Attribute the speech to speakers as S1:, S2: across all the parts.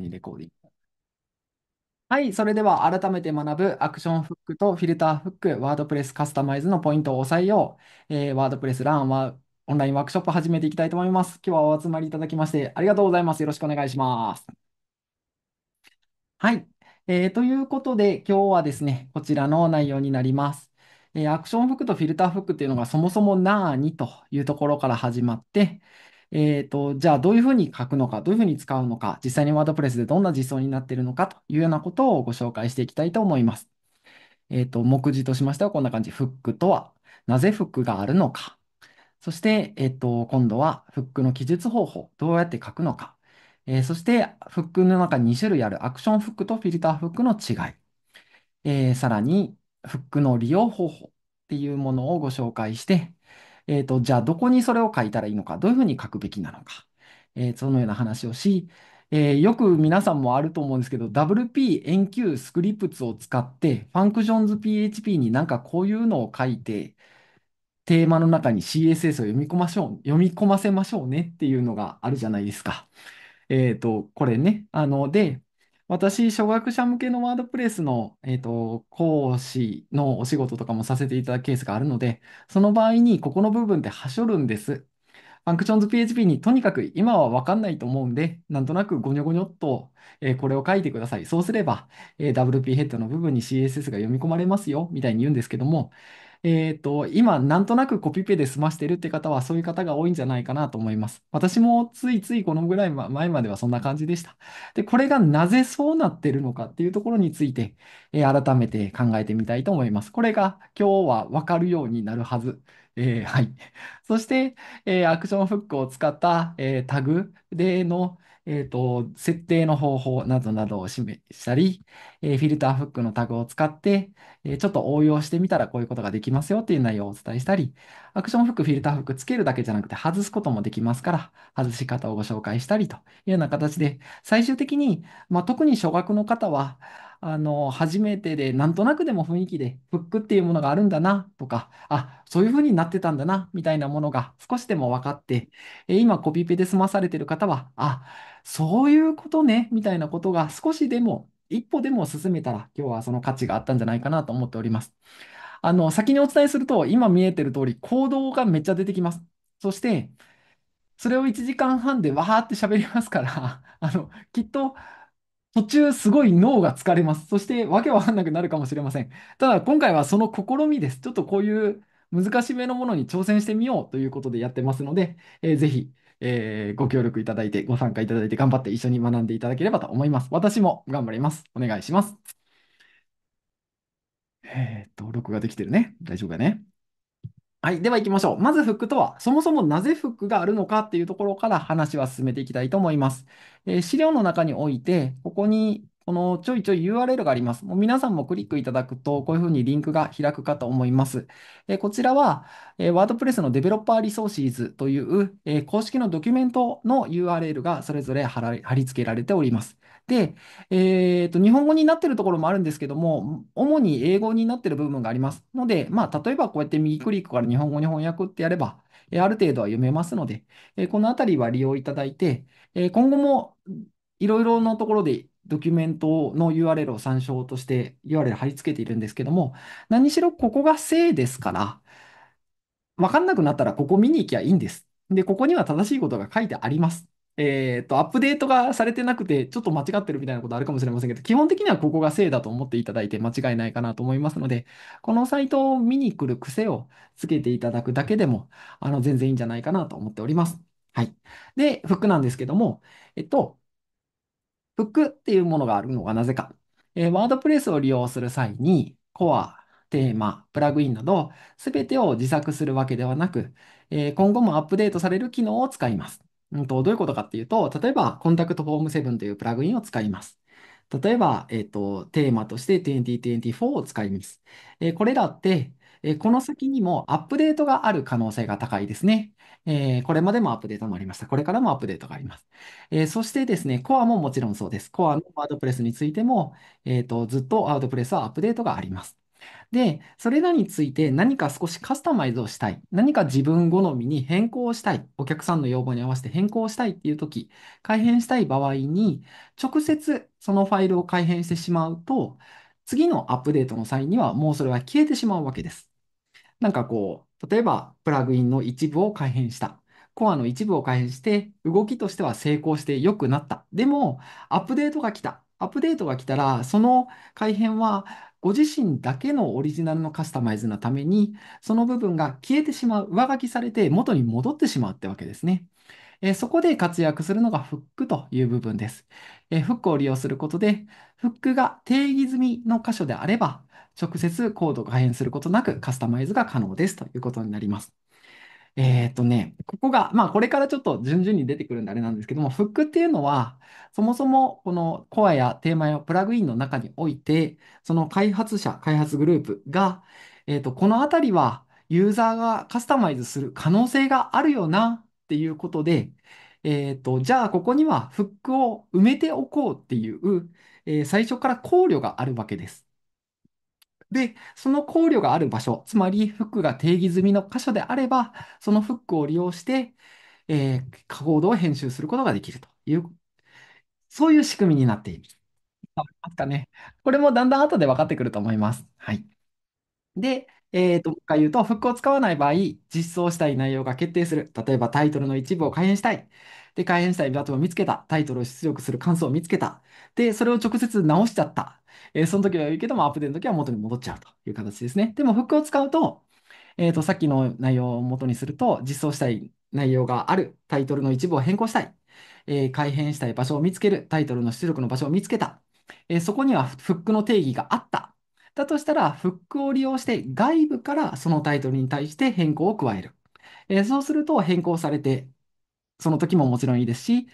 S1: にレコーディング。はい、それでは改めて学ぶアクションフックとフィルターフック、ワードプレスカスタマイズのポイントを押さえよう、えー、ワードプレスランはオンラインワークショップ始めていきたいと思います。今日はお集まりいただきましてありがとうございます。よろしくお願いします。はい、えー、ということで今日はですね、こちらの内容になります。えー、アクションフックとフィルターフックっていうのがそもそも何というところから始まって、えっ、と、じゃあどういうふうに書くのか、どういうふうに使うのか、実際にワードプレスでどんな実装になっているのかというようなことをご紹介していきたいと思います。えっ、と、目次としましてはこんな感じ。フックとは、なぜフックがあるのか。そして、えっ、と、今度はフックの記述方法、どうやって書くのか。えそして、フックの中に2種類あるアクションフックとフィルターフックの違い。えさらに、フックの利用方法っていうものをご紹介して、えっ、と、じゃあどこにそれを書いたらいいのか、どういうふうに書くべきなのか、えー、そのような話をし、えー、よく皆さんもあると思うんですけど、WP 円球スクリプツを使って、ファンクションズ PHP になんかこういうのを書いて、テーマの中に CSS を読み込ましょう、読み込ませましょうねっていうのがあるじゃないですか。えっ、ー、と、これね。あの、で、私、初学者向けのワードプレスの、えっと、講師のお仕事とかもさせていただくケースがあるので、その場合に、ここの部分ではしょるんです。ファンクションズ PHP にとにかく今は分かんないと思うんで、なんとなくごにょごにょっと、えこれを書いてください。そうすれば、え WP ヘッドの部分に CSS が読み込まれますよ、みたいに言うんですけども、えっと、今、なんとなくコピペで済ましてるって方は、そういう方が多いんじゃないかなと思います。私もついついこのぐらい前まではそんな感じでした。で、これがなぜそうなってるのかっていうところについて、えー、改めて考えてみたいと思います。これが今日はわかるようになるはず。えー、はい。そして、えー、アクションフックを使った、えー、タグでの、えっ、と、設定の方法などなどを示したり、えー、フィルターフックのタグを使って、えー、ちょっと応用してみたらこういうことができますよっていう内容をお伝えしたり、アクションフック、フィルターフックつけるだけじゃなくて外すこともできますから、外し方をご紹介したりというような形で、最終的に、まあ、特に初学の方は、あの、初めてで、なんとなくでも雰囲気で、フックっていうものがあるんだなとか、あ、そういうふうになってたんだな、みたいなものが少しでも分かって、え今コピペで済まされてる方は、あ、そういうことね、みたいなことが少しでも、一歩でも進めたら、今日はその価値があったんじゃないかなと思っております。あの、先にお伝えすると、今見えてる通り、行動がめっちゃ出てきます。そして、それを1時間半でわーって喋りますから、あの、きっと途中すごい脳が疲れます。そしてわけわかんなくなるかもしれません。ただ今回はその試みです。ちょっとこういう難しめのものに挑戦してみようということでやってますので、えー、ぜひ、えー、ご協力いただいて、ご参加いただいて頑張って一緒に学んでいただければと思います。私も頑張ります。お願いします。えー、っと、録画できてるね。大丈夫だね。はい。では行きましょう。まず服とは、そもそもなぜ服があるのかっていうところから話は進めていきたいと思います。えー資料の中において、ここに、このちょいちょい URL があります。もう皆さんもクリックいただくと、こういうふうにリンクが開くかと思います。えーこちらは、えー WordPress のデベロッパーリソーシーズという、えー公式のドキュメントの URL がそれぞれ貼ら貼り付けられております。で、えーと、日本語になってるところもあるんですけども、主に英語になってる部分がありますので、まあ、例えばこうやって右クリックから日本語に翻訳ってやれば、えある程度は読めますので、えこのあたりは利用いただいて、え今後もいろいろなところでドキュメントの URL を参照として URL 貼り付けているんですけども、何しろここが正ですから、わかんなくなったらここ見に行きゃいいんです。で、ここには正しいことが書いてあります。えっ、ー、と、アップデートがされてなくて、ちょっと間違ってるみたいなことあるかもしれませんけど、基本的にはここが正だと思っていただいて間違いないかなと思いますので、このサイトを見に来る癖をつけていただくだけでも、あの、全然いいんじゃないかなと思っております。はい。で、フックなんですけども、えっと、フックっていうものがあるのがなぜか。えー、ワードプレスを利用する際に、コア、テーマ、プラグインなど、すべてを自作するわけではなく、えー、今後もアップデートされる機能を使います。うんと、どういうことかっていうと、例えば、コンタクトフォーム7というプラグインを使います。例えば、えっと、テーマとして2024を使います。えこれらって、えこの先にもアップデートがある可能性が高いですね。えこれまでもアップデートもありました。これからもアップデートがあります。えそしてですね、コアももちろんそうです。コアのワードプレスについても、えっと、ずっとワードプレスはアップデートがあります。で、それらについて何か少しカスタマイズをしたい、何か自分好みに変更したい、お客さんの要望に合わせて変更したいっていうとき、改変したい場合に、直接そのファイルを改変してしまうと、次のアップデートの際にはもうそれは消えてしまうわけです。なんかこう、例えばプラグインの一部を改変した。コアの一部を改変して、動きとしては成功して良くなった。でも、アップデートが来た。アップデートが来たら、その改変はご自身だけのオリジナルのカスタマイズのために、その部分が消えてしまう、上書きされて元に戻ってしまうってわけですね。えそこで活躍するのがフックという部分です。えフックを利用することで、フックが定義済みの箇所であれば、直接コードが変することなくカスタマイズが可能ですということになります。えっとね、ここが、まあ、これからちょっと順々に出てくるんであれなんですけども、フックっていうのは、そもそもこのコアやテーマやプラグインの中において、その開発者、開発グループが、えっと、このあたりはユーザーがカスタマイズする可能性があるよなっていうことで、えっと、じゃあここにはフックを埋めておこうっていう、えー最初から考慮があるわけです。で、その考慮がある場所、つまりフックが定義済みの箇所であれば、そのフックを利用して、えー、コードを編集することができるという、そういう仕組みになっている。わありすかね。これもだんだん後で分かってくると思います。はい。で、えーと、もう一回言うと、フックを使わない場合、実装したい内容が決定する。例えばタイトルの一部を改変したい。で、改変したいバトを見つけた。タイトルを出力する関数を見つけた。で、それを直接直しちゃった。えー、その時はいいけども、アップデートの時は元に戻っちゃうという形ですね。でも、フックを使うと、えっ、ー、と、さっきの内容を元にすると、実装したい内容がある、タイトルの一部を変更したい、えー、改変したい場所を見つける、タイトルの出力の場所を見つけた、えそこにはフックの定義があった。だとしたら、フックを利用して外部からそのタイトルに対して変更を加える。えそうすると変更されて、その時ももちろんいいですし、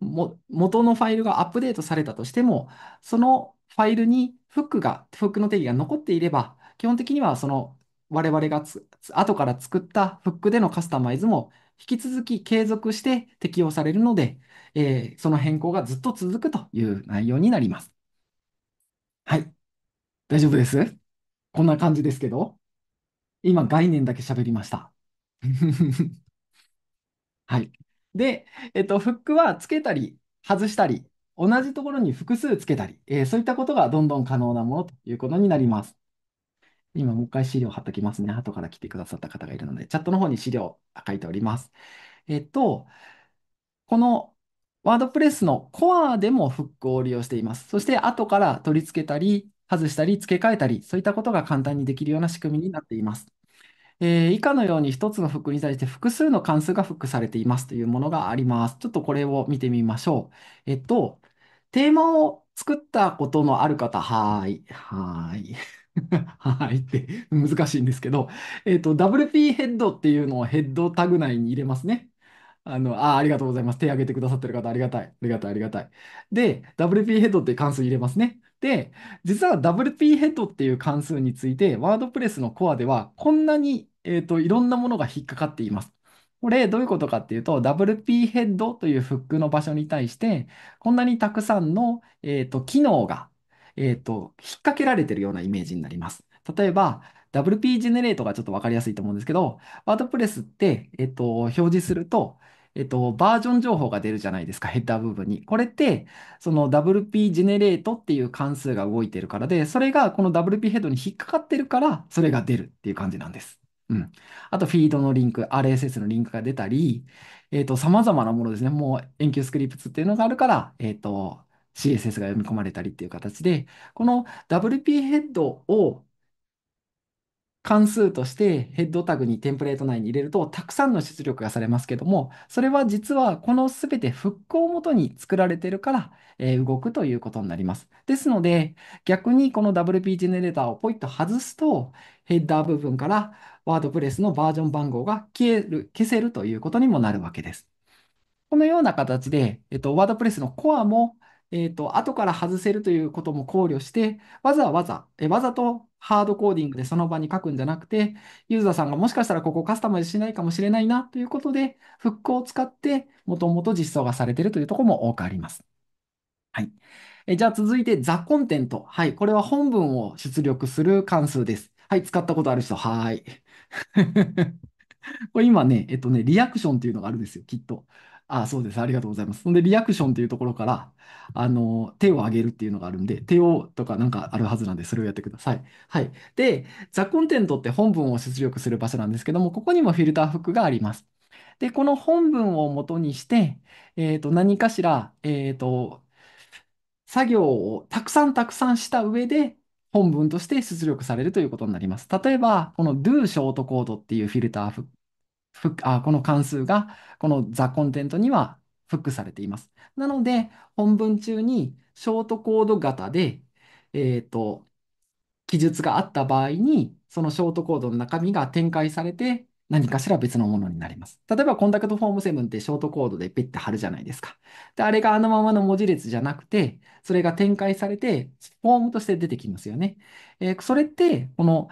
S1: も元のファイルがアップデートされたとしても、そのファイルにフックが、フックの定義が残っていれば、基本的にはその我々がつ後から作ったフックでのカスタマイズも引き続き継続して適用されるので、えー、その変更がずっと続くという内容になります。はい。大丈夫ですこんな感じですけど、今概念だけ喋りました。はい。で、えっと、フックはつけたり外したり同じところに複数つけたり、えー、そういったことがどんどん可能なものということになります。今、もう一回資料貼っときますね。後から来てくださった方がいるので、チャットの方に資料書いております。えっと、このワードプレスのコアでもフックを利用しています。そして、後から取り付けたり、外したり、付け替えたり、そういったことが簡単にできるような仕組みになっています。えー以下のように一つの服に対して複数の関数がフックされていますというものがあります。ちょっとこれを見てみましょう。えっと、テーマを作ったことのある方、はーい、はーい。はーいって難しいんですけど、えっと、WP ヘッドっていうのをヘッドタグ内に入れますね。あの、あありがとうございます。手挙げてくださってる方、ありがたい。ありがたい、ありがたい。で、WP ヘッドっていう関数入れますね。で、実は WP ヘッドっていう関数について、ワードプレスのコアでは、こんなにえっと、いろんなものが引っかかっています。これ、どういうことかっていうと、WP ヘッドというフックの場所に対して、こんなにたくさんの、えっと、機能が、えっと、引っ掛けられてるようなイメージになります。例えば、WP ジェネレートがちょっとわかりやすいと思うんですけど、WordPress って、えっと、表示すると、えっと、バージョン情報が出るじゃないですか、ヘッダー部分に。これって、その WP ジェネレートっていう関数が動いてるからで、それがこの WP ヘッドに引っかかってるから、それが出るっていう感じなんです。うん。あと、フィードのリンク、RSS のリンクが出たり、えっと、様々なものですね。もう、遠距スクリプツっていうのがあるから、えっと、CSS が読み込まれたりっていう形で、この WP ヘッドを関数としてヘッドタグにテンプレート内に入れるとたくさんの出力がされますけども、それは実はこのすべて復興元をもとに作られているから、えー、動くということになります。ですので、逆にこの WP ジェネレーターをポイッと外すと、ヘッダー部分からワードプレスのバージョン番号が消える、消せるということにもなるわけです。このような形で、えっと、ワードプレスのコアもえっ、と、後から外せるということも考慮して、わざわざ、えわざとハードコーディングでその場に書くんじゃなくて、ユーザーさんがもしかしたらここカスタマイズしないかもしれないなということで、フックを使ってもともと実装がされているというところも多くあります。はい。えじゃあ続いて、ザコンテント。はい。これは本文を出力する関数です。はい。使ったことある人、はい。これ今ね、えっとね、リアクションっていうのがあるんですよ、きっと。あ、そうです。ありがとうございます。そんで、リアクションっていうところから、あの、手を上げるっていうのがあるんで、手をとかなんかあるはずなんで、それをやってください。はい。で、ザコンテントって本文を出力する場所なんですけども、ここにもフィルターフックがあります。で、この本文を元にして、えっと、何かしら、えっと、作業をたくさんたくさんした上で、本文として出力されるということになります。例えば、この do ショートコードっていうフィルターフックあ、この関数が、このザコンテントにはフックされています。なので、本文中にショートコード型で、えっと、記述があった場合に、そのショートコードの中身が展開されて、何かしら別のものになります。例えば、コンタクトフォーム7ってショートコードでペッて貼るじゃないですか。で、あれがあのままの文字列じゃなくて、それが展開されて、フォームとして出てきますよね。えー、それって、この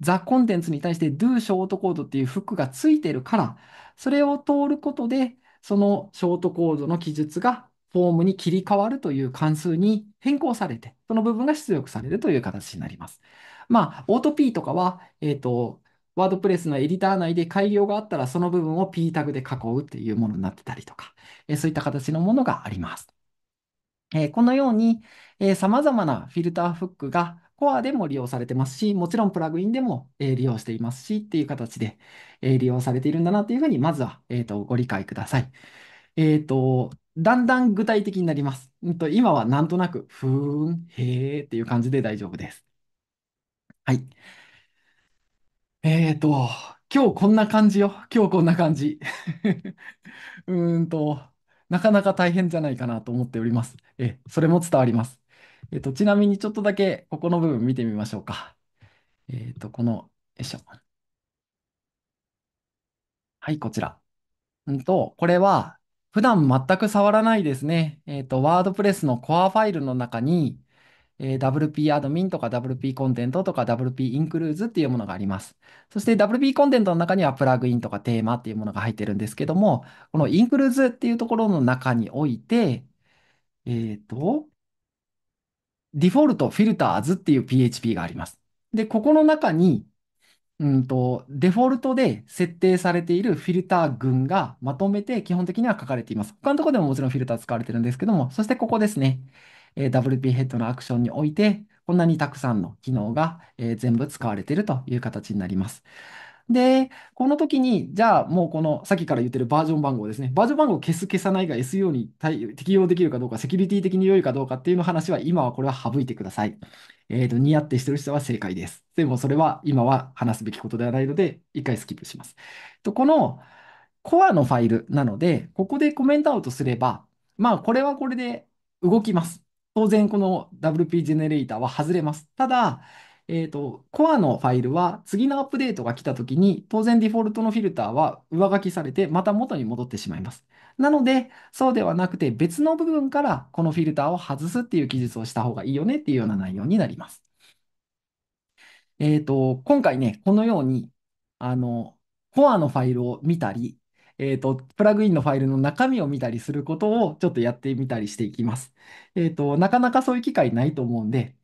S1: ザ・コンテンツに対して Do ショートコードっていうフックがついてるから、それを通ることで、そのショートコードの記述がフォームに切り替わるという関数に変更されて、その部分が出力されるという形になります。まあ、オート P とかは、えっ、ー、と、ワードプレスのエディター内で改良があったら、その部分を P タグで囲うっていうものになってたりとか、えー、そういった形のものがあります。えー、このように、えー、様々なフィルターフックがコアでも利用されてますし、もちろんプラグインでも、え利用していますしっていう形で、え利用されているんだなっていうふうに、まずは、えーと、ご理解ください。えっ、と、だんだん具体的になります。うんと、今はなんとなく、ふーん、へーっていう感じで大丈夫です。はい。えっ、ー、と、今日こんな感じよ。今日こんな感じ。うーんと、なかなか大変じゃないかなと思っております。え、それも伝わります。えっと、ちなみにちょっとだけここの部分見てみましょうか。えっと、この、よいしょ。はい、こちら。うんと、これは、普段全く触らないですね。えっと、ワードプレスのコアファイルの中に、えー、WP アドミンとか WP コンテントとか WP インクルーズっていうものがあります。そして WP コンテントの中にはプラグインとかテーマっていうものが入ってるんですけども、このインクルーズっていうところの中において、えっ、ー、と、デフォルトフィルターズっていう PHP があります。で、ここの中に、うんと、デフォルトで設定されているフィルター群がまとめて基本的には書かれています。他のところでももちろんフィルター使われてるんですけども、そしてここですね、えー、WP ヘッドのアクションにおいて、こんなにたくさんの機能が、えー、全部使われているという形になります。で、この時に、じゃあもうこのさっきから言ってるバージョン番号ですね。バージョン番号を消す消さないが SEO に対適用できるかどうか、セキュリティ的に良いかどうかっていうの話は、今はこれは省いてください。えっ、と、似合ってしてる人は正解です。でもそれは今は話すべきことではないので、一回スキップします。と、このコアのファイルなので、ここでコメントアウトすれば、まあこれはこれで動きます。当然この WP ジェネレーターは外れます。ただ、えっと、コアのファイルは次のアップデートが来たときに、当然デフォルトのフィルターは上書きされて、また元に戻ってしまいます。なので、そうではなくて別の部分からこのフィルターを外すっていう記述をした方がいいよねっていうような内容になります。えっと、今回ね、このように、あの、コアのファイルを見たり、えっと、プラグインのファイルの中身を見たりすることをちょっとやってみたりしていきます。えっと、なかなかそういう機会ないと思うんで、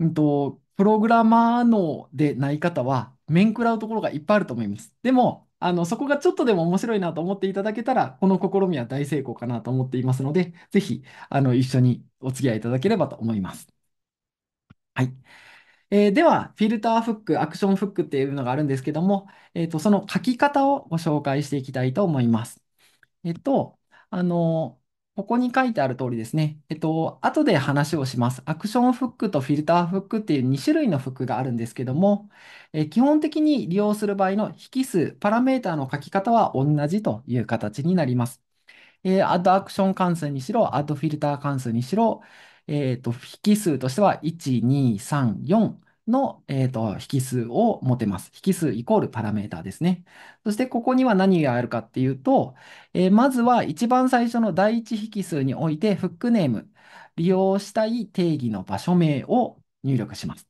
S1: うんと、プログラマーのでない方は、面食らうところがいっぱいあると思います。でも、あの、そこがちょっとでも面白いなと思っていただけたら、この試みは大成功かなと思っていますので、ぜひ、あの、一緒にお付き合いいただければと思います。はい。えー、では、フィルターフック、アクションフックっていうのがあるんですけども、えっと、その書き方をご紹介していきたいと思います。えっと、あの、ここに書いてある通りですね。えっと、後で話をします。アクションフックとフィルターフックっていう2種類のフックがあるんですけども、え基本的に利用する場合の引数、パラメータの書き方は同じという形になります。えー、アドアクション関数にしろ、アドフィルター関数にしろ、えっ、と、引数としては1、2、3、4、の、えーと、引数を持てます。引数イコールパラメータですね。そしてここには何があるかっていうと、えー、まずは一番最初の第一引数においてフックネーム、利用したい定義の場所名を入力します。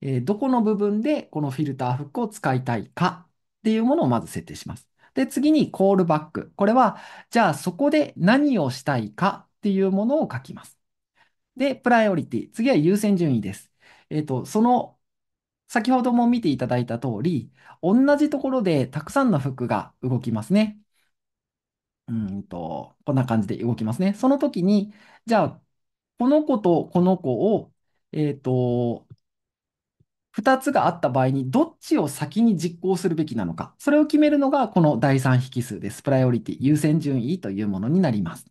S1: えー、どこの部分でこのフィルターフックを使いたいかっていうものをまず設定します。で、次にコールバック。これは、じゃあそこで何をしたいかっていうものを書きます。で、プライオリティ。次は優先順位です。えっと、その、先ほども見ていただいた通り、同じところでたくさんのフックが動きますね。うんと、こんな感じで動きますね。その時に、じゃあ、この子とこの子を、えっと、2つがあった場合に、どっちを先に実行するべきなのか。それを決めるのが、この第3引数です。プライオリティ、優先順位というものになります。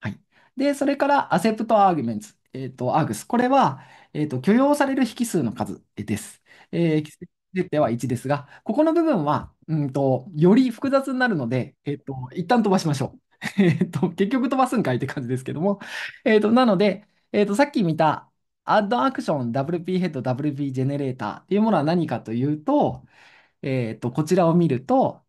S1: はい。で、それから、アセプトアーギュメンツ、えっと、アーグス。これは、えっと、許容される引数の数です。えー、設定は1ですが、ここの部分は、うんと、より複雑になるので、えっと、一旦飛ばしましょう。えっと、結局飛ばすんかいって感じですけども。えっと、なので、えっと、さっき見た、アッドアクション WP ヘッド WP ジェネレーターっていうものは何かというと、えっと、こちらを見ると、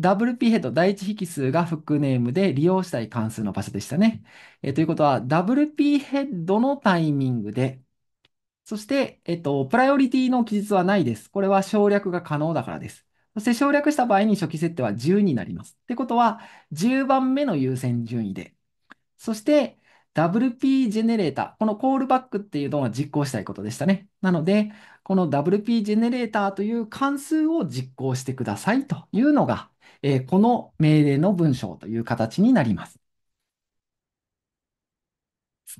S1: WP ヘッド第一引数がフックネームで利用したい関数の場所でしたね。えということは、WP ヘッドのタイミングで、そして、えっと、プライオリティの記述はないです。これは省略が可能だからです。そして省略した場合に初期設定は10になります。ってことは、10番目の優先順位で。そして、WP ジェネレーター。このコールバックっていうのは実行したいことでしたね。なので、この WP ジェネレーターという関数を実行してくださいというのが、えー、この命令の文章という形になります。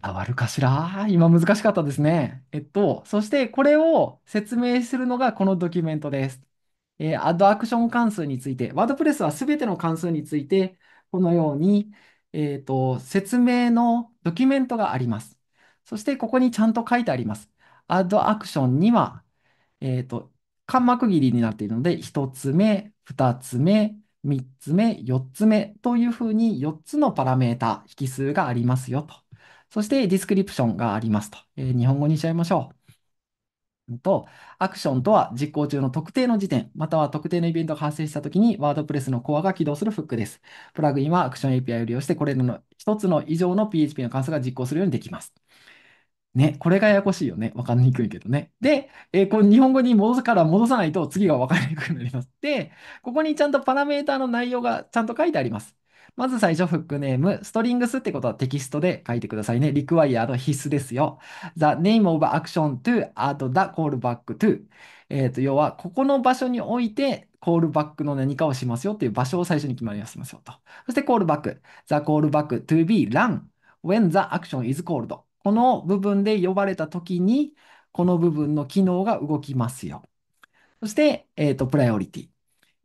S1: 伝わるかしら今難しかったですね。えっと、そしてこれを説明するのがこのドキュメントです。えー、アドアクション関数について、ワードプレスはすべての関数について、このように、えーと、説明のドキュメントがあります。そしてここにちゃんと書いてあります。アドアクションには、えーと、間膜切りになっているので、1つ目、2つ目、3つ目、4つ目というふうに4つのパラメータ、引数がありますよと。そしてディスクリプションがありますと。えー、日本語にしちゃいましょう。と、アクションとは実行中の特定の時点、または特定のイベントが発生したときに WordPress のコアが起動するフックです。プラグインはアクション API を利用して、これらの1つの以上の PHP の関数が実行するようにできます。ね、これがややこしいよね。わかりにくいけどね。で、えー、この日本語に戻すから戻さないと次がわかりにくくなります。で、ここにちゃんとパラメータの内容がちゃんと書いてあります。まず最初、フックネーム。ストリングスってことはテキストで書いてくださいね。リクワイアの必須ですよ。The name of action to add the call back to。えっ、ー、と、要は、ここの場所において、コールバックの何かをしますよっていう場所を最初に決まりますよと。そして、コールバック。The call back to be run when the action is called。この部分で呼ばれた時に、この部分の機能が動きますよ。そして、えっ、ー、と、プライオリティ。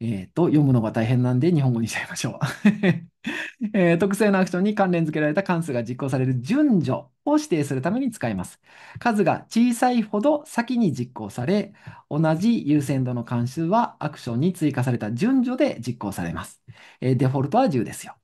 S1: えっ、ー、と、読むのが大変なんで、日本語にしちゃいましょう。えー、特性のアクションに関連付けられた関数が実行される順序を指定するために使います。数が小さいほど先に実行され、同じ優先度の関数はアクションに追加された順序で実行されます。えー、デフォルトは10ですよ。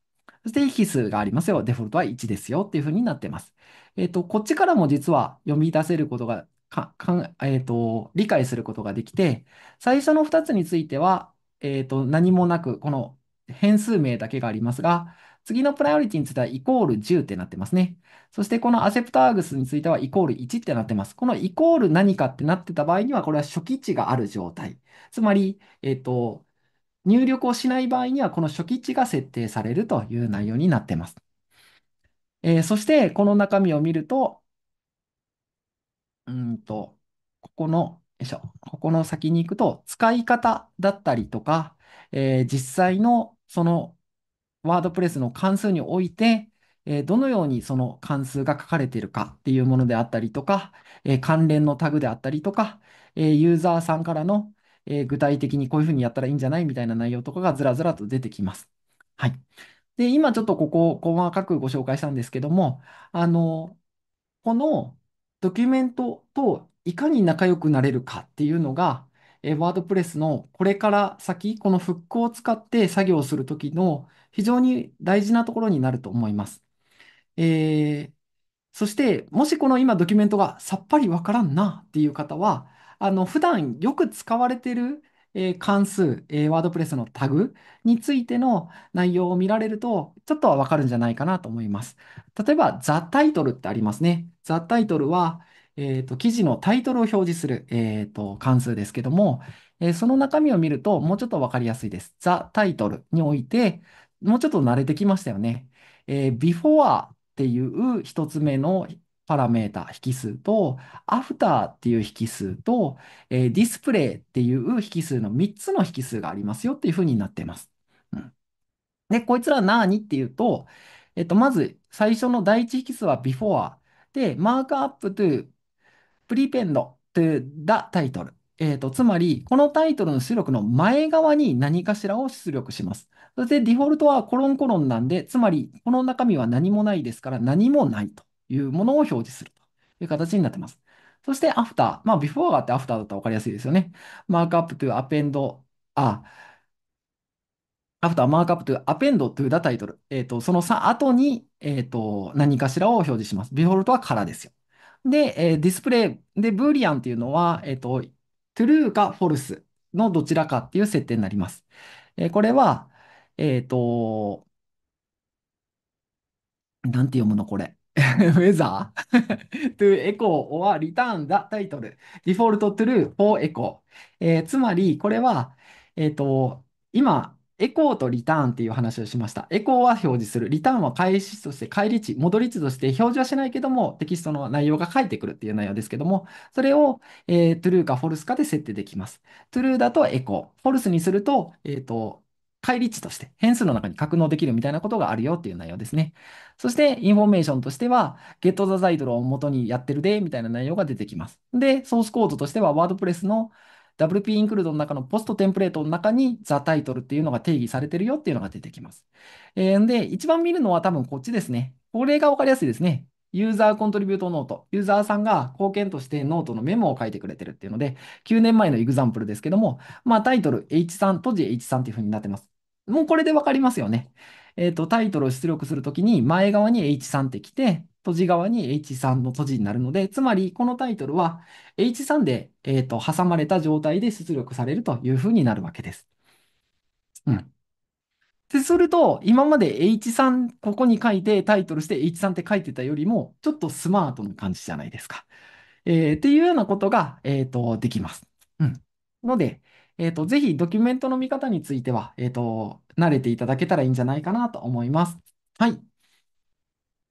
S1: そして引数がありますよ。デフォルトは1ですよっていうふうになってます。えっ、と、こっちからも実は読み出せることが、かかえっ、と、理解することができて、最初の2つについては、えっ、と、何もなく、この変数名だけがありますが、次のプライオリティについてはイコール10ってなってますね。そしてこのアセプターグスについてはイコール1ってなってます。このイコール何かってなってた場合には、これは初期値がある状態。つまり、えっと、入力をしない場合には、この初期値が設定されるという内容になってます。えー、そして、この中身を見ると、うんと、ここの、よいしょ、ここの先に行くと、使い方だったりとか、えー、実際のそのワードプレスの関数において、えどのようにその関数が書かれているかっていうものであったりとか、え関連のタグであったりとか、えユーザーさんからの、え具体的にこういうふうにやったらいいんじゃないみたいな内容とかがずらずらと出てきます。はい。で、今ちょっとここを細かくご紹介したんですけども、あの、このドキュメントといかに仲良くなれるかっていうのが、えー、ワードプレスのこれから先、このフックを使って作業するときの非常に大事なところになると思います。えー、そして、もしこの今ドキュメントがさっぱりわからんなっていう方は、あの、普段よく使われてる、えー、関数、えー、ワードプレスのタグについての内容を見られると、ちょっとはわかるんじゃないかなと思います。例えば、ザタイトルってありますね。ザタイトルは、えっ、と、記事のタイトルを表示する、えっ、と、関数ですけども、えー、その中身を見ると、もうちょっとわかりやすいです。ザ・タイトルにおいて、もうちょっと慣れてきましたよね。えー、before っていう一つ目のパラメータ引数と、after っていう引数と、えー、ディスプレイっていう引数の3つの引数がありますよっていうふうになっています。うん、で、こいつら何っていうと、えっと、まず最初の第一引数は before で、マークアップ to プリペンドというダタイトル。えっ、ー、と、つまり、このタイトルの出力の前側に何かしらを出力します。そしてディフォルトはコロンコロンなんで、つまり、この中身は何もないですから、何もないというものを表示するという形になってます。そして、アフター。まあ、ビフォーがあってアフターだったら分かりやすいですよね。マークアップというアペンド、あ、アフターマークアップというアペンドというダタイトル。えっ、ー、と、そのさ、後に、えっ、ー、と、何かしらを表示します。ビフォルトは空ですよ。で、えー、ディスプレイで、ブーリアンっていうのは、えっ、と、true か false のどちらかっていう設定になります。えー、これは、えっ、と、なんて読むのこれ。w ェザ t h e r to echo or return the title default true for echo、えー、つまり、これは、えっ、と、今、エコーとリターンっていう話をしました。エコーは表示する。リターンは返しとして、返り値、戻り値として表示はしないけども、テキストの内容が返ってくるっていう内容ですけども、それを、えー、true か false かで設定できます。true だとエコー、false にすると、えっ、と、返り値として変数の中に格納できるみたいなことがあるよっていう内容ですね。そして、インフォメーションとしては、get the title を元にやってるで、みたいな内容が出てきます。で、ソースコードとしては WordPress の WP インクルードの中のポストテンプレートの中にザタイトルっていうのが定義されてるよっていうのが出てきます。えー、で、一番見るのは多分こっちですね。これがわかりやすいですね。ユーザーコントリビュートノート。ユーザーさんが貢献としてノートのメモを書いてくれてるっていうので、9年前のエグザンプルですけども、まあタイトル H 3ん、当時 H 3っていう風になってます。もうこれでわかりますよね。えっ、ー、と、タイトルを出力するときに前側に H 3って来て、閉じ側に H3 の閉じになるので、つまりこのタイトルは H3 で、えーと、挟まれた状態で出力されるというふうになるわけです。うん。ですると、今まで H3 ここに書いてタイトルして H3 って書いてたよりも、ちょっとスマートな感じじゃないですか。えー、っていうようなことが、えーと、できます。うん、ので、えーと、ぜひドキュメントの見方については、えーと、慣れていただけたらいいんじゃないかなと思います。はい。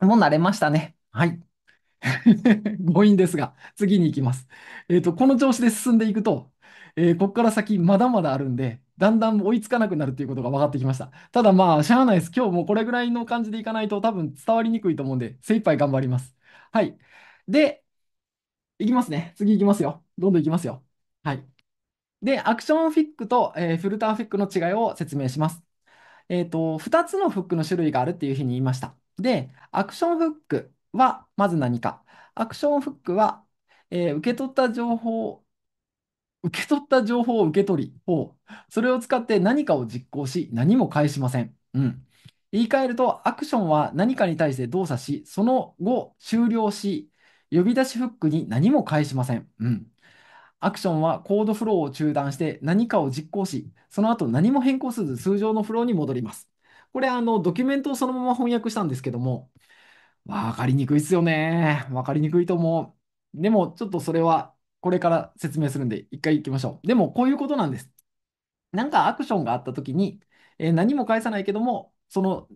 S1: もう慣れましたね。はい。強引ですが、次に行きます。えっと、この調子で進んでいくと、えーここから先まだまだあるんで、だんだん追いつかなくなるということが分かってきました。ただまあ、しゃあないです。今日もこれぐらいの感じでいかないと多分伝わりにくいと思うんで、精一杯頑張ります。はい。で、いきますね。次いきますよ。どんどんいきますよ。はい。で、アクションフィックと、えーフィルターフィックの違いを説明します。えっと、2つのフックの種類があるっていうふうに言いました。で、アクションフックは、まず何か。アクションフックは、えー受け取った情報、受け取った情報を受け取り、を、それを使って何かを実行し、何も返しません。うん。言い換えると、アクションは何かに対して動作し、その後、終了し、呼び出しフックに何も返しません。うん。アクションはコードフローを中断して何かを実行し、その後何も変更せず通常のフローに戻ります。これ、あの、ドキュメントをそのまま翻訳したんですけども、わかりにくいっすよね。わかりにくいと思う。でも、ちょっとそれは、これから説明するんで、一回行きましょう。でも、こういうことなんです。なんかアクションがあったときに、えー何も返さないけども、その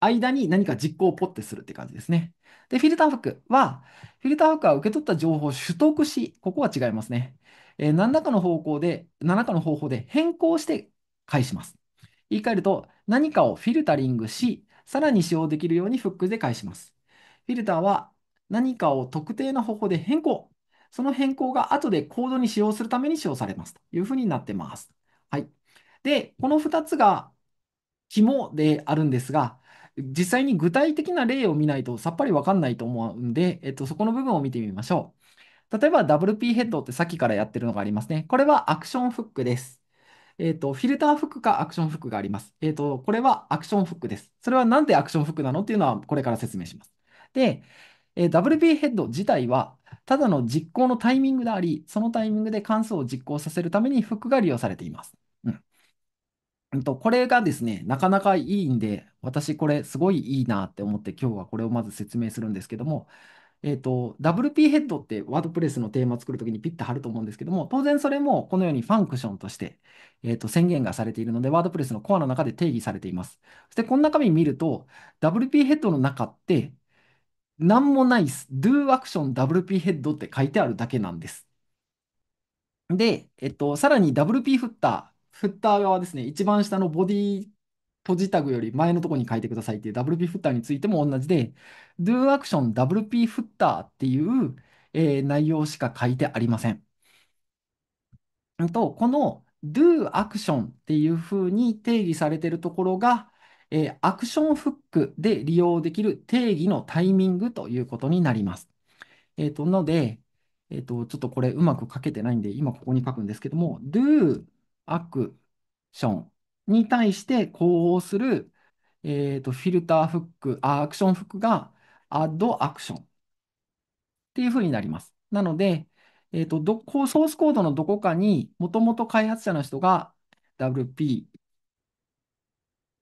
S1: 間に何か実行をポッてするって感じですね。で、フィルターフックは、フィルターフックは受け取った情報を取得し、ここは違いますね。えー何らかの方向で、何らかの方法で変更して返します。言い換えると、何かをフィルタリングし、さらに使用できるようにフックで返します。フィルターは何かを特定の方法で変更。その変更が後でコードに使用するために使用されますというふうになってます。はい。で、この2つが肝であるんですが、実際に具体的な例を見ないとさっぱりわかんないと思うんで、えっと、そこの部分を見てみましょう。例えば WP ヘッドってさっきからやってるのがありますね。これはアクションフックです。えっ、ー、と、フィルターフックかアクションフックがあります。えっ、ー、と、これはアクションフックです。それはなんでアクションフックなのっていうのはこれから説明します。で、えー、WP ヘッド自体は、ただの実行のタイミングであり、そのタイミングで関数を実行させるためにフックが利用されています。うん、とこれがですね、なかなかいいんで、私これすごいいいなって思って今日はこれをまず説明するんですけども、えっ、ー、と、WP ヘッドってワードプレスのテーマを作るときにピッて貼ると思うんですけども、当然それもこのようにファンクションとして、えっ、ー、と、宣言がされているので、ワードプレスのコアの中で定義されています。そして、この中身見ると、WP ヘッドの中って、なんもないです。Do Action WP ヘッドって書いてあるだけなんです。で、えっと、さらに WP フッター、フッター側ですね、一番下のボディ閉じタグより前のところに書いてくださいっていう WP フッターについても同じで、do action WP フッターっていう、えー、内容しか書いてありません。とこの do action っていうふうに定義されているところが、えー、アクションフックで利用できる定義のタイミングということになります。えっ、ー、と、ので、えっ、ー、と、ちょっとこれうまく書けてないんで、今ここに書くんですけども、do action に対して呼応する、えっと、フィルターフック、アクションフックがアッドアクションっていうふうになります。なので、えっと、どこソースコードのどこかにもともと開発者の人が WP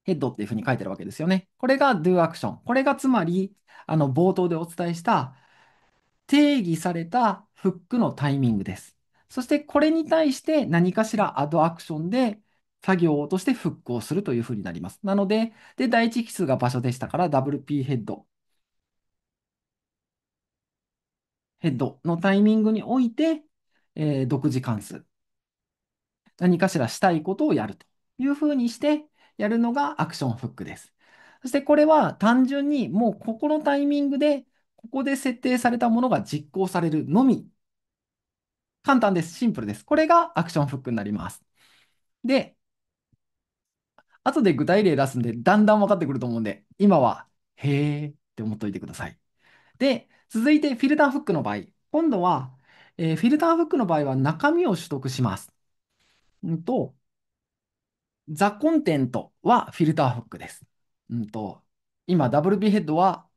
S1: ヘッドっていうふうに書いてるわけですよね。これが do action。これがつまり、あの冒頭でお伝えした定義されたフックのタイミングです。そしてこれに対して何かしらアドアクションで作業として復興するというふうになります。なので、で、第一基数が場所でしたから WP ヘッド。ヘッドのタイミングにおいて、えー、独自関数。何かしらしたいことをやるというふうにしてやるのがアクションフックです。そしてこれは単純にもうここのタイミングで、ここで設定されたものが実行されるのみ。簡単です。シンプルです。これがアクションフックになります。で、後で具体例出すんで、だんだん分かってくると思うんで、今は、へーって思っといてください。で、続いてフィルターフックの場合。今度は、えー、フィルターフックの場合は中身を取得します。うんと、ザ・コンテントはフィルターフックです。うんと、今、ダブル p ヘッドは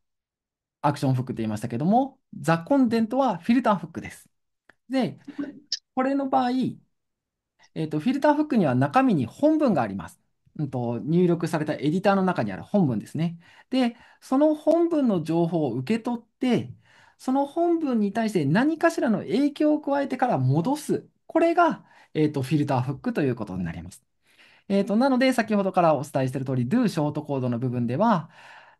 S1: アクションフックって言いましたけども、ザ・コンテントはフィルターフックです。で、これの場合、えーとフィルターフックには中身に本文があります。うんと、入力されたエディターの中にある本文ですね。で、その本文の情報を受け取って、その本文に対して何かしらの影響を加えてから戻す。これが、えと、フィルターフックということになります。えと、なので、先ほどからお伝えしている通り、do ショートコードの部分では、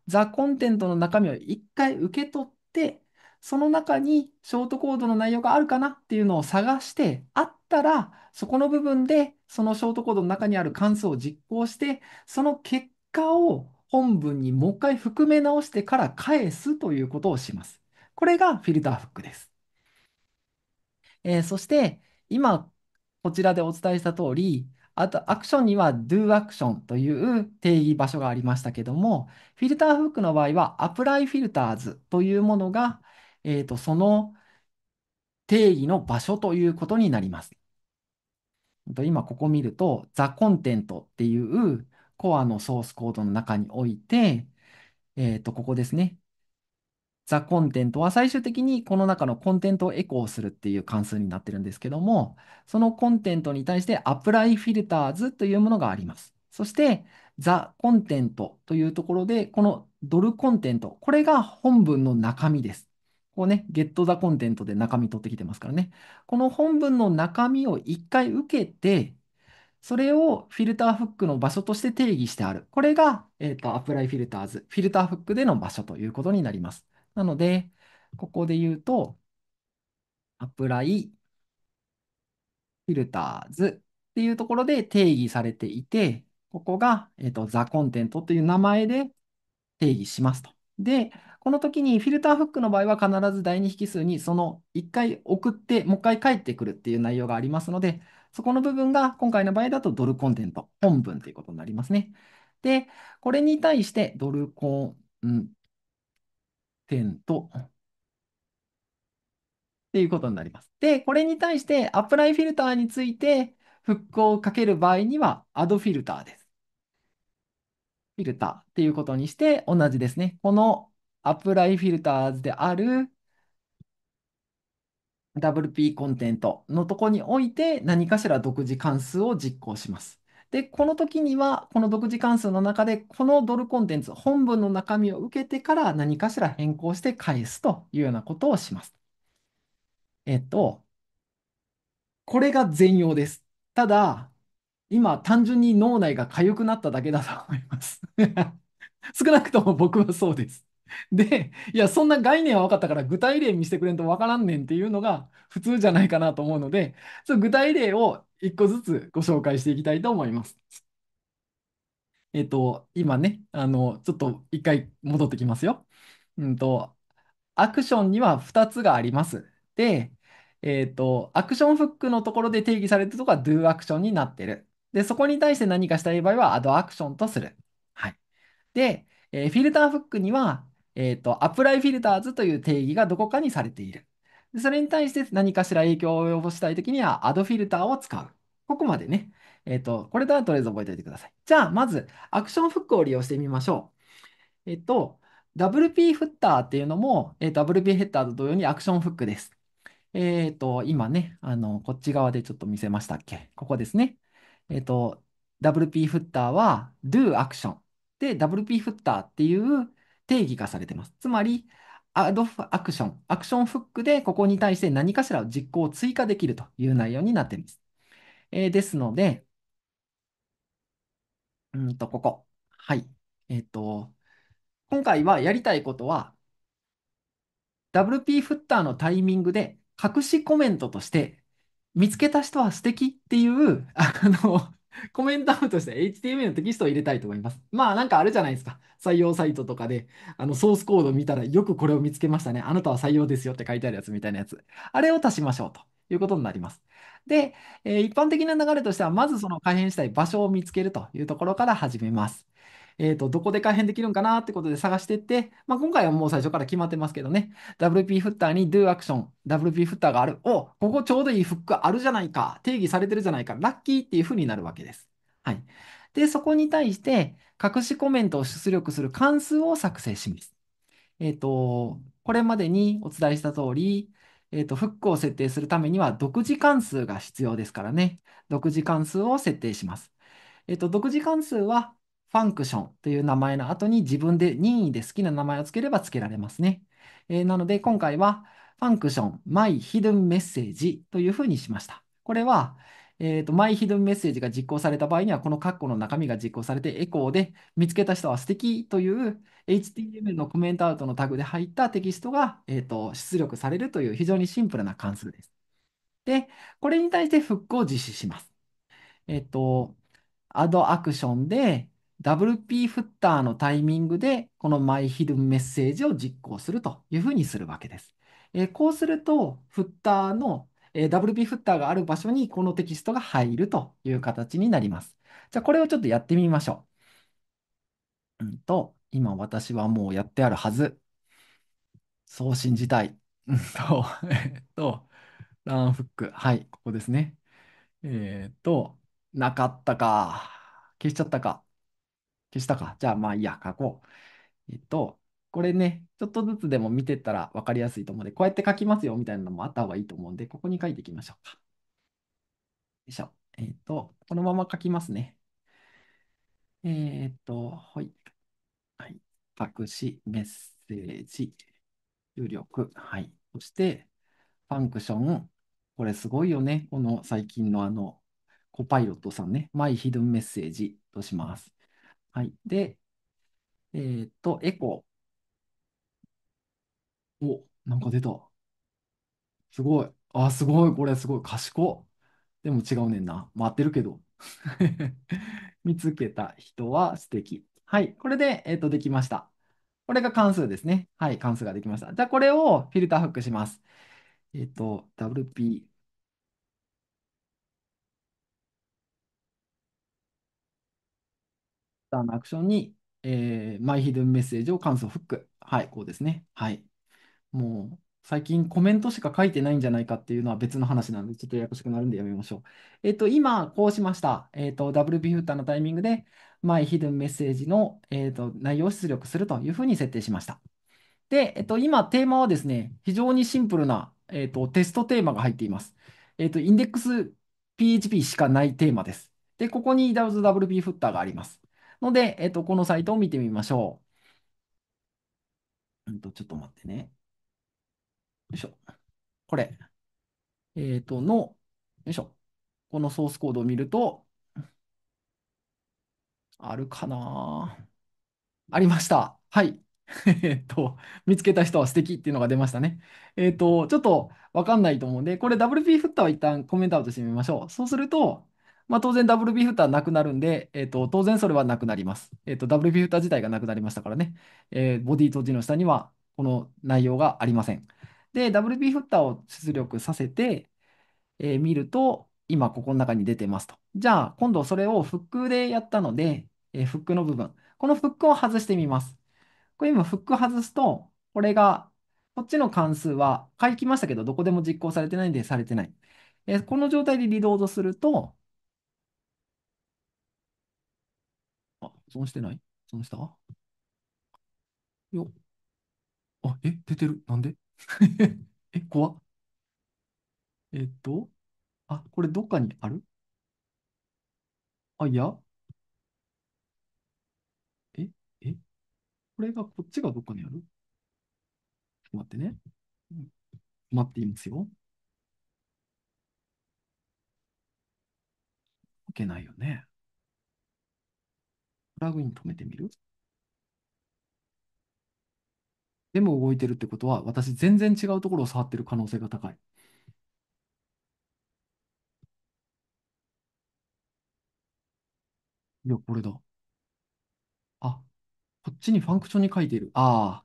S1: ザ・コンテントの中身を一回受け取って、その中にショートコードの内容があるかなっていうのを探して、あっったら、そこの部分で、そのショートコードの中にある関数を実行して、その結果を本文にもう一回含め直してから返すということをします。これがフィルターフックです。えー、そして、今、こちらでお伝えした通り、あと、アクションには do action という定義場所がありましたけども、フィルターフックの場合は apply filters というものが、えーとその定義の場所ということになります。今ここ見ると、ザコンテントっていうコアのソースコードの中において、えっと、ここですね。ザコンテントは最終的にこの中のコンテンツをエコーするっていう関数になってるんですけども、そのコンテンツに対してアプライフィルターズというものがあります。そして、ザコンテントというところで、このドルコンテント、これが本文の中身です。をね、ゲットザコンテントで中身取ってきてますからね。この本文の中身を一回受けて、それをフィルターフックの場所として定義してある。これが、えっ、ー、と、アプライフィルターズ、フィルターフックでの場所ということになります。なので、ここで言うと、アプライフィルターズっていうところで定義されていて、ここが、えっ、ー、と、ザコンテントという名前で定義しますと。で、この時にフィルターフックの場合は必ず第2引数にその1回送って、もう1回返ってくるっていう内容がありますので、そこの部分が今回の場合だとドルコンテント、本文ということになりますね。で、これに対してドルコンテントっていうことになります。で、これに対してアプライフィルターについてフックをかける場合にはアドフィルターです。フィルターっていうことにして同じですね。このアプライフィルターズである WP コンテントのとこにおいて何かしら独自関数を実行します。で、この時には、この独自関数の中で、このドルコンテンツ、本文の中身を受けてから何かしら変更して返すというようなことをします。えっと、これが全容です。ただ、今、単純に脳内が痒くなっただけだと思います 少なくとも僕はそうですで、いや、そんな概念は分かったから、具体例見せてくれんと分からんねんっていうのが普通じゃないかなと思うので、ちょ具体例を一個ずつご紹介していきたいと思います。えっと、今ね、あの、ちょっと一回戻ってきますよ。うんと、アクションには2つがあります。で、えっと、アクションフックのところで定義されてるとか、do アクションになってる。で、そこに対して何かしたい場合は add アクションとする。はい。で、えー、フィルターフックにはえっ、ー、と、アプライフィルターズという定義がどこかにされている。それに対して何かしら影響を及ぼしたいときには、アドフィルターを使う。ここまでね。えっ、ー、と、これとはとりあえず覚えておいてください。じゃあ、まず、アクションフックを利用してみましょう。えっ、ー、と、WP フッターっていうのも、えー、WP ヘッダーと同様にアクションフックです。えっ、ー、と、今ね、あの、こっち側でちょっと見せましたっけここですね。えっ、と、WP フッターは do action で WP フッターっていう定義化されてます。つまり、アドフアクション、アクションフックでここに対して何かしら実行を追加できるという内容になっています。えー、ですので、うんと、ここ。はい。えっ、ー、と、今回はやりたいことは、WP フッターのタイミングで隠しコメントとして、見つけた人は素敵っていう、あの、コメントアウトして HTML のテキストを入れたいと思います。まあなんかあるじゃないですか。採用サイトとかで、あのソースコード見たらよくこれを見つけましたね。あなたは採用ですよって書いてあるやつみたいなやつ。あれを足しましょうということになります。で、えー、一般的な流れとしては、まずその改変したい場所を見つけるというところから始めます。えっ、ー、と、どこで改変できるんかなってことで探してって、まあ、今回はもう最初から決まってますけどね、WP フッターに Do Action、WP フッターがある。お、ここちょうどいいフックあるじゃないか。定義されてるじゃないか。ラッキーっていうふうになるわけです。はい。で、そこに対して、隠しコメントを出力する関数を作成します。えっ、ー、と、これまでにお伝えした通り、えっ、ー、と、フックを設定するためには独自関数が必要ですからね。独自関数を設定します。えっ、と、独自関数はファンクションという名前の後に自分で任意で好きな名前を付ければ付けられますね。えー、なので今回はファンクション my hidden message というふうにしました。これは、えーと、my hidden message が実行された場合にはこの括弧の中身が実行されてエコーで見つけた人は素敵という HTML のコメントアウトのタグで入ったテキストが、えーと、出力されるという非常にシンプルな関数です。で、これに対してフックを実施します。えっ、ー、と、アドアクションで WP フッターのタイミングで、このマイヒルメッセージを実行するというふうにするわけです。えー、こうすると、フッターの、えー、WP フッターがある場所にこのテキストが入るという形になります。じゃあ、これをちょっとやってみましょう。うんと、今私はもうやってあるはず。そう信じたい。うんと、えっと、ランフック。はい、ここですね。えっ、と、なかったか。消しちゃったか。消したか。じゃあまあいいや、書こう。えっと、これね、ちょっとずつでも見てったら分かりやすいと思うので、こうやって書きますよみたいなのもあった方がいいと思うんで、ここに書いていきましょうか。よいしょ。えっと、このまま書きますね。えっと、はい。はい。隠し、メッセージ、入力。はい。そして、ファンクション。これすごいよね。この最近のあの、コパイロットさんね。マイヒドンメッセージとします。はい。で、えーっと、エコ。お、なんか出た。すごい。あ、すごい。これすごい。賢い。でも違うねんな。待ってるけど。見つけた人は素敵。はい。これで、えっと、できました。これが関数ですね。はい。関数ができました。じゃあ、これをフィルターフックします。えっと、WP ターのアクションに、えー、マイヒドゥンメッセージを感想フック。はい、こうですね。はい。もう、最近コメントしか書いてないんじゃないかっていうのは別の話なんで、ちょっとややこしくなるんでやめましょう。えっと、今、こうしました。えっと、w b フッターのタイミングで、マイヒドゥンメッセージの、えっと、内容を出力するというふうに設定しました。で、えっと、今、テーマはですね、非常にシンプルな、えっと、テストテーマが入っています。えっと、インデックス PHP しかないテーマです。で、ここに WP フッターがあります。ので、えっと、このサイトを見てみましょう。うんと、ちょっと待ってね。よいしょ。これ。えっ、ー、と、の、よいしょ。このソースコードを見ると、あるかなありました。はい。えっと、見つけた人は素敵っていうのが出ましたね。えっ、ー、と、ちょっとわかんないと思うんで、これ WP フットは一旦コメントアウトしてみましょう。そうすると、まあ、当然ダブルビーフターなくなるんで、えーと、当然それはなくなります。えーと、ダブルビーフター自体がなくなりましたからね、えー、ボディとじの下にはこの内容がありません。で、ダブルビーフターを出力させて、えー、見ると、今ここの中に出てますと。じゃあ、今度それをフックでやったので、えー、フックの部分。このフックを外してみます。これ今フック外すと、これが、こっちの関数は書きましたけど、どこでも実行されてないんでされてない。えこの状態でリロードすると、損してない損したよあ、え、出てる。なんで え、怖っ。えっと、あ、これどっかにあるあ、いや。え、え、これがこっちがどっかにある待ってね。待っていますよ。置けないよね。プラグイン止めてみるでも動いてるってことは、私全然違うところを触ってる可能性が高い。いや、これだ。あ、こっちにファンクションに書いている。あ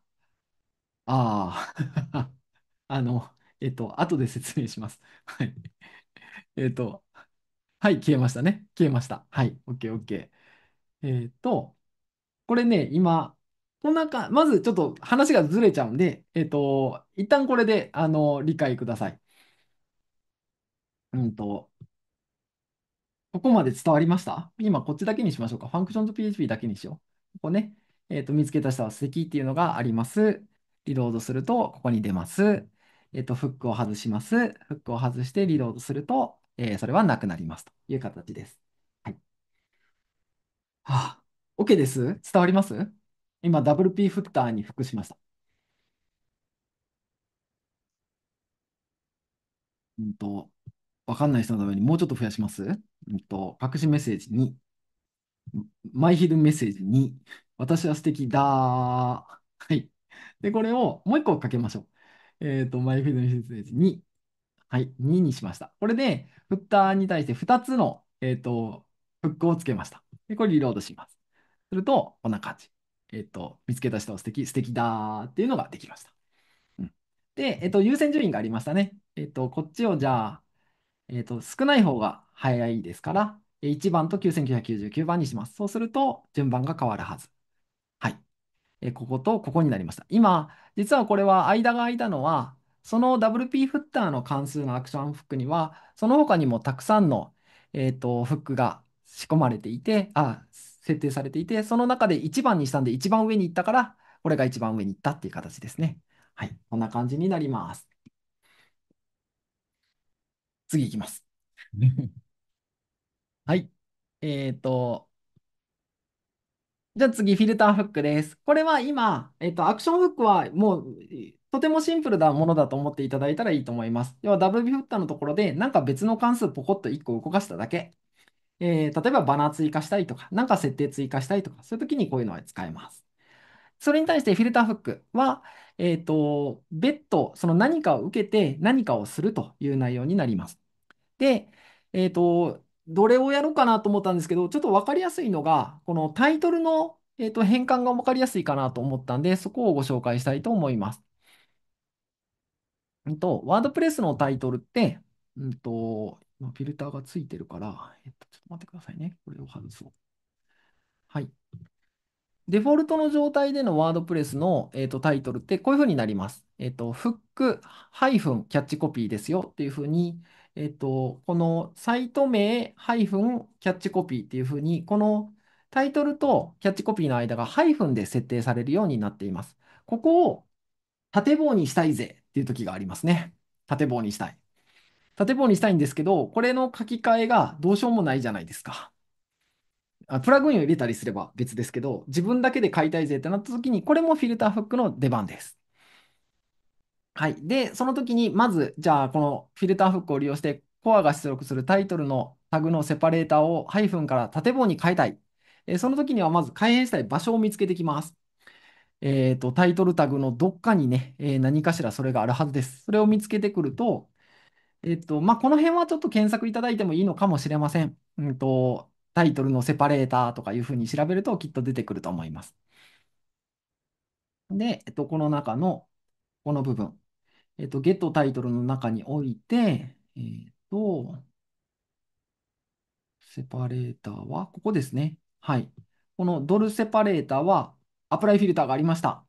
S1: あ、ああ。あの、えっと、後で説明します。はい。えっと、はい、消えましたね。消えました。はい、OK、OK。えっと、これね、今、こんなか、まずちょっと話がずれちゃうんで、えっと、一旦これで、あの、理解ください。うんと、ここまで伝わりました今、こっちだけにしましょうか。ファンクションと PHP だけにしよう。ここね、えっと、見つけた人は素敵っていうのがあります。リロードすると、ここに出ます。えっと、フックを外します。フックを外してリロードすると、えー、それはなくなりますという形です。あ、OK です伝わります今、WP フッターに服しました。うんと、わかんない人のためにもうちょっと増やします。うんと、隠しメッセージ2、マイヒルメッセージ2、私は素敵だはい。で、これをもう一個かけましょう。えっと、マイヒルメッセージ2、はい、2にしました。これで、フッターに対して2つの、えっと、フックをつけました。で、これリロードします。すると、こんな感じ。えっ、と、見つけた人は素敵、素敵だーっていうのができました。うん、で、えっ、と、優先順位がありましたね。えっ、と、こっちをじゃあ、えっと、少ない方が早いですから、1番と9999番にします。そうすると、順番が変わるはず。はい。えこことここになりました。今、実はこれは間が空いたのは、その WP フッターの関数のアクションフックには、その他にもたくさんの、えっとフックが仕込まれていて、あ、設定されていて、その中で1番にしたんで一番上に行ったから、これが一番上に行ったっていう形ですね。はい、こんな感じになります。次いきます。はい。えっ、ー、と、じゃあ次、フィルターフックです。これは今、えっと、アクションフックはもうとてもシンプルなものだと思っていただいたらいいと思います。要は WB フッターのところで、なんか別の関数ポコッと1個動かしただけ。えー、例えばバナー追加したりとか、なんか設定追加したりとか、そういう時にこういうのは使えます。それに対してフィルターフックは、えっ、と、別途、その何かを受けて何かをするという内容になります。で、えっ、と、どれをやろうかなと思ったんですけど、ちょっと分かりやすいのが、このタイトルの、えっと変換が分かりやすいかなと思ったんで、そこをご紹介したいと思います。ワードプレスのタイトルって、うんと、まフィルターがついてるから、えっと、ちょっと待ってくださいね。これを外そう。はい。デフォルトの状態でのワードプレスの、えっとタイトルってこういうふうになります。えっ、と、フック、ハイフン、キャッチコピーですよっていうふうに、えっ、と、このサイト名、ハイフン、キャッチコピーっていうふうに、このタイトルとキャッチコピーの間がハイフンで設定されるようになっています。ここを縦棒にしたいぜっていう時がありますね。縦棒にしたい。縦棒にしたいんですけど、これの書き換えがどうしようもないじゃないですか。あプラグインを入れたりすれば別ですけど、自分だけで買いたいぜってなった時に、これもフィルターフックの出番です。はい。で、その時に、まず、じゃあ、このフィルターフックを利用して、コアが出力するタイトルのタグのセパレーターをハイフンから縦棒に変えたい。えその時には、まず改変したい場所を見つけてきます。えっ、ー、と、タイトルタグのどっかにね、えー、何かしらそれがあるはずです。それを見つけてくると、えっと、まあ、この辺はちょっと検索いただいてもいいのかもしれません。うんと、タイトルのセパレーターとかいうふうに調べるときっと出てくると思います。で、えっと、この中の、この部分。えっと、ゲットタイトルの中において、えっと、セパレーターは、ここですね。はい。このドルセパレーターは、アプライフィルターがありました。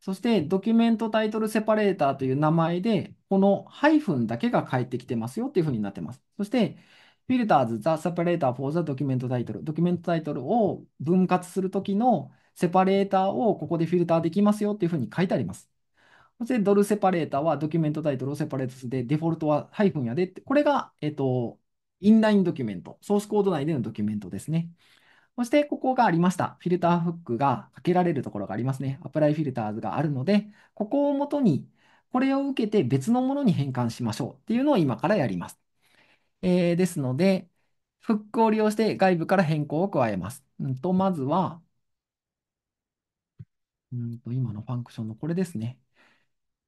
S1: そして、ドキュメントタイトルセパレーターという名前で、このハイフンだけが返ってきてますよっていうふうになってます。そして、フィルターズ、ザ・セパレーター・フォー・ザ・ドキュメントタイトル。ドキュメントタイトルを分割するときのセパレーターをここでフィルターできますよっていうふうに書いてあります。そして、ドルセパレーターはドキュメントタイトルをセパレートしで、デフォルトはハイフンやでって、これが、えっと、インラインドキュメント、ソースコード内でのドキュメントですね。そして、ここがありました。フィルターフックがかけられるところがありますね。アプライフィルターズがあるので、ここを元に、これを受けて別のものに変換しましょうっていうのを今からやります。えー、ですので、フックを利用して外部から変更を加えます。うんと、まずは、うんと今のファンクションのこれですね。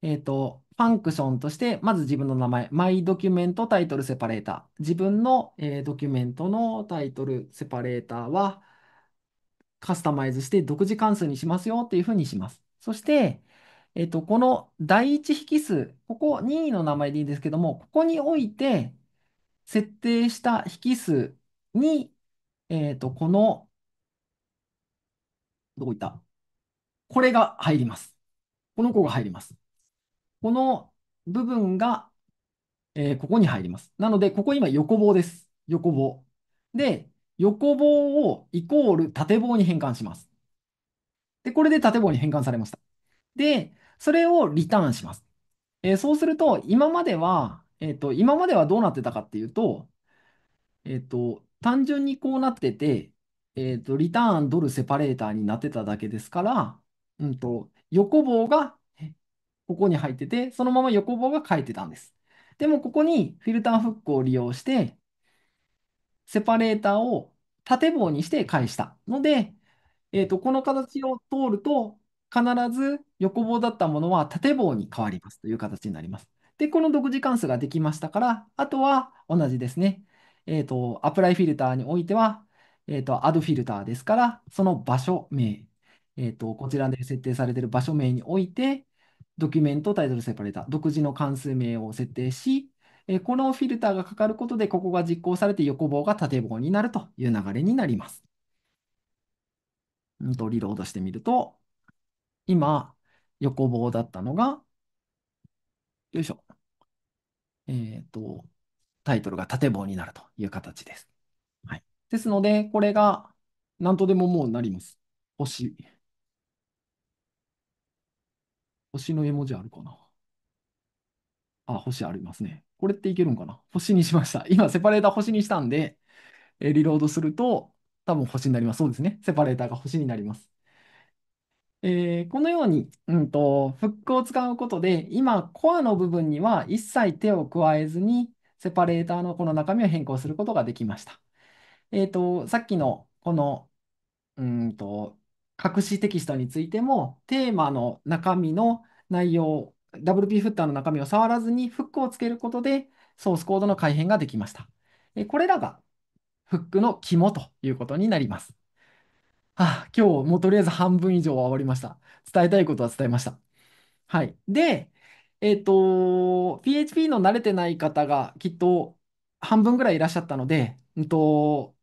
S1: えっ、ー、と、ファンクションとして、まず自分の名前、マイドキュメントタイトルセパレーター。自分の、えー、ドキュメントのタイトルセパレーターは、カスタマイズして独自関数にしますよっていうふうにします。そして、えっと、この第一引数、ここ任意の名前でいいんですけども、ここにおいて設定した引数に、えっと、この、どこいったこれが入ります。この子が入ります。この部分が、えー、ここに入ります。なので、ここ今横棒です。横棒。で、横棒をイコール縦棒に変換します。で、これで縦棒に変換されました。で、それをリターンします。えー、そうすると、今までは、えっ、ー、と、今まではどうなってたかっていうと、えっ、と、単純にこうなってて、えっ、と、リターンドルセパレーターになってただけですから、うんと、横棒がここに入ってて、そのまま横棒が書いてたんです。でも、ここにフィルターフックを利用して、セパレーターを縦棒にして返したので、えーと、この形を通ると、必ず横棒だったものは縦棒に変わりますという形になります。で、この独自関数ができましたから、あとは同じですね。えっ、ー、と、アプライフィルターにおいては、えっ、ー、と、アドフィルターですから、その場所名、えっ、ー、と、こちらで設定されている場所名において、ドキュメントタイトルセパレーター、独自の関数名を設定し、えこのフィルターがかかることで、ここが実行されて横棒が縦棒になるという流れになります。んと、リロードしてみると、今、横棒だったのが、よいしょ。えっ、ー、と、タイトルが縦棒になるという形です。はい。ですので、これが何とでももうなります。星。星の絵文字あるかなあ、星ありますね。これっていけるんかな星にしました。今、セパレーター星にしたんで、えリロードすると、多分星になります。そうですね。セパレーターが星になります。えー、このように、うんと、フックを使うことで、今、コアの部分には一切手を加えずに、セパレーターのこの中身を変更することができました。えっ、と、さっきのこの、うんと、隠しテキストについても、テーマの中身の内容、WP フッターの中身を触らずにフックをつけることで、ソースコードの改変ができました。これらがフックの肝ということになります。あ、今日もとりあえず半分以上は終わりました。伝えたいことは伝えました。はい。で、えっ、と、PHP の慣れてない方がきっと半分ぐらいいらっしゃったので、うんと、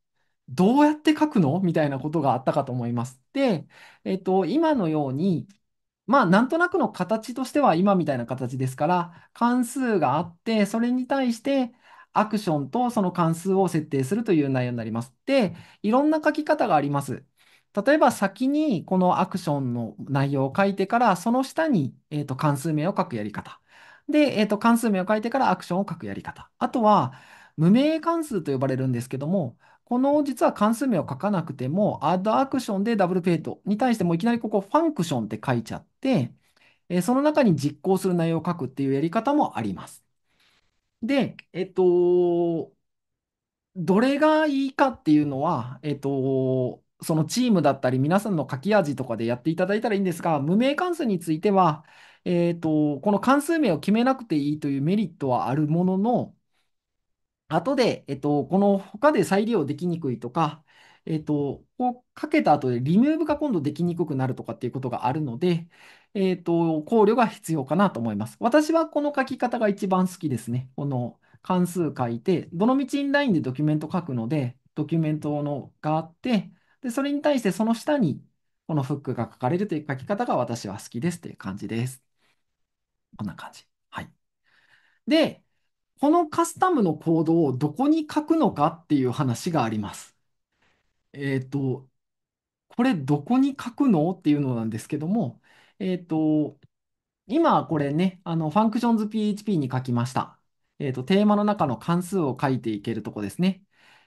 S1: どうやって書くのみたいなことがあったかと思います。で、えっと、今のように、まあ、なんとなくの形としては今みたいな形ですから、関数があって、それに対してアクションとその関数を設定するという内容になります。で、いろんな書き方があります。例えば先にこのアクションの内容を書いてから、その下に、えっと、関数名を書くやり方。で、えっと、関数名を書いてからアクションを書くやり方。あとは、無名関数と呼ばれるんですけども、この実は関数名を書かなくても、アドアクションでダブルペイトに対してもいきなりここファンクションって書いちゃって、えその中に実行する内容を書くっていうやり方もあります。で、えっと、どれがいいかっていうのは、えっと、そのチームだったり、皆さんの書き味とかでやっていただいたらいいんですが、無名関数については、えっと、この関数名を決めなくていいというメリットはあるものの、後で、えっと、この他で再利用できにくいとか、えっと、こうかけた後でリムーブが今度できにくくなるとかっていうことがあるので、えっと、考慮が必要かなと思います。私はこの書き方が一番好きですね。この関数書いて、どのみちインラインでドキュメント書くので、ドキュメントのがあって、で、それに対してその下にこのフックが書かれるという書き方が私は好きですという感じです。こんな感じ。はい。で、このカスタムのコードをどこに書くのかっていう話があります。えっと、これどこに書くのっていうのなんですけども、えっと、今これね、あの、ファンクションズ PHP に書きました。えっと、テーマの中の関数を書いていけるとこですね。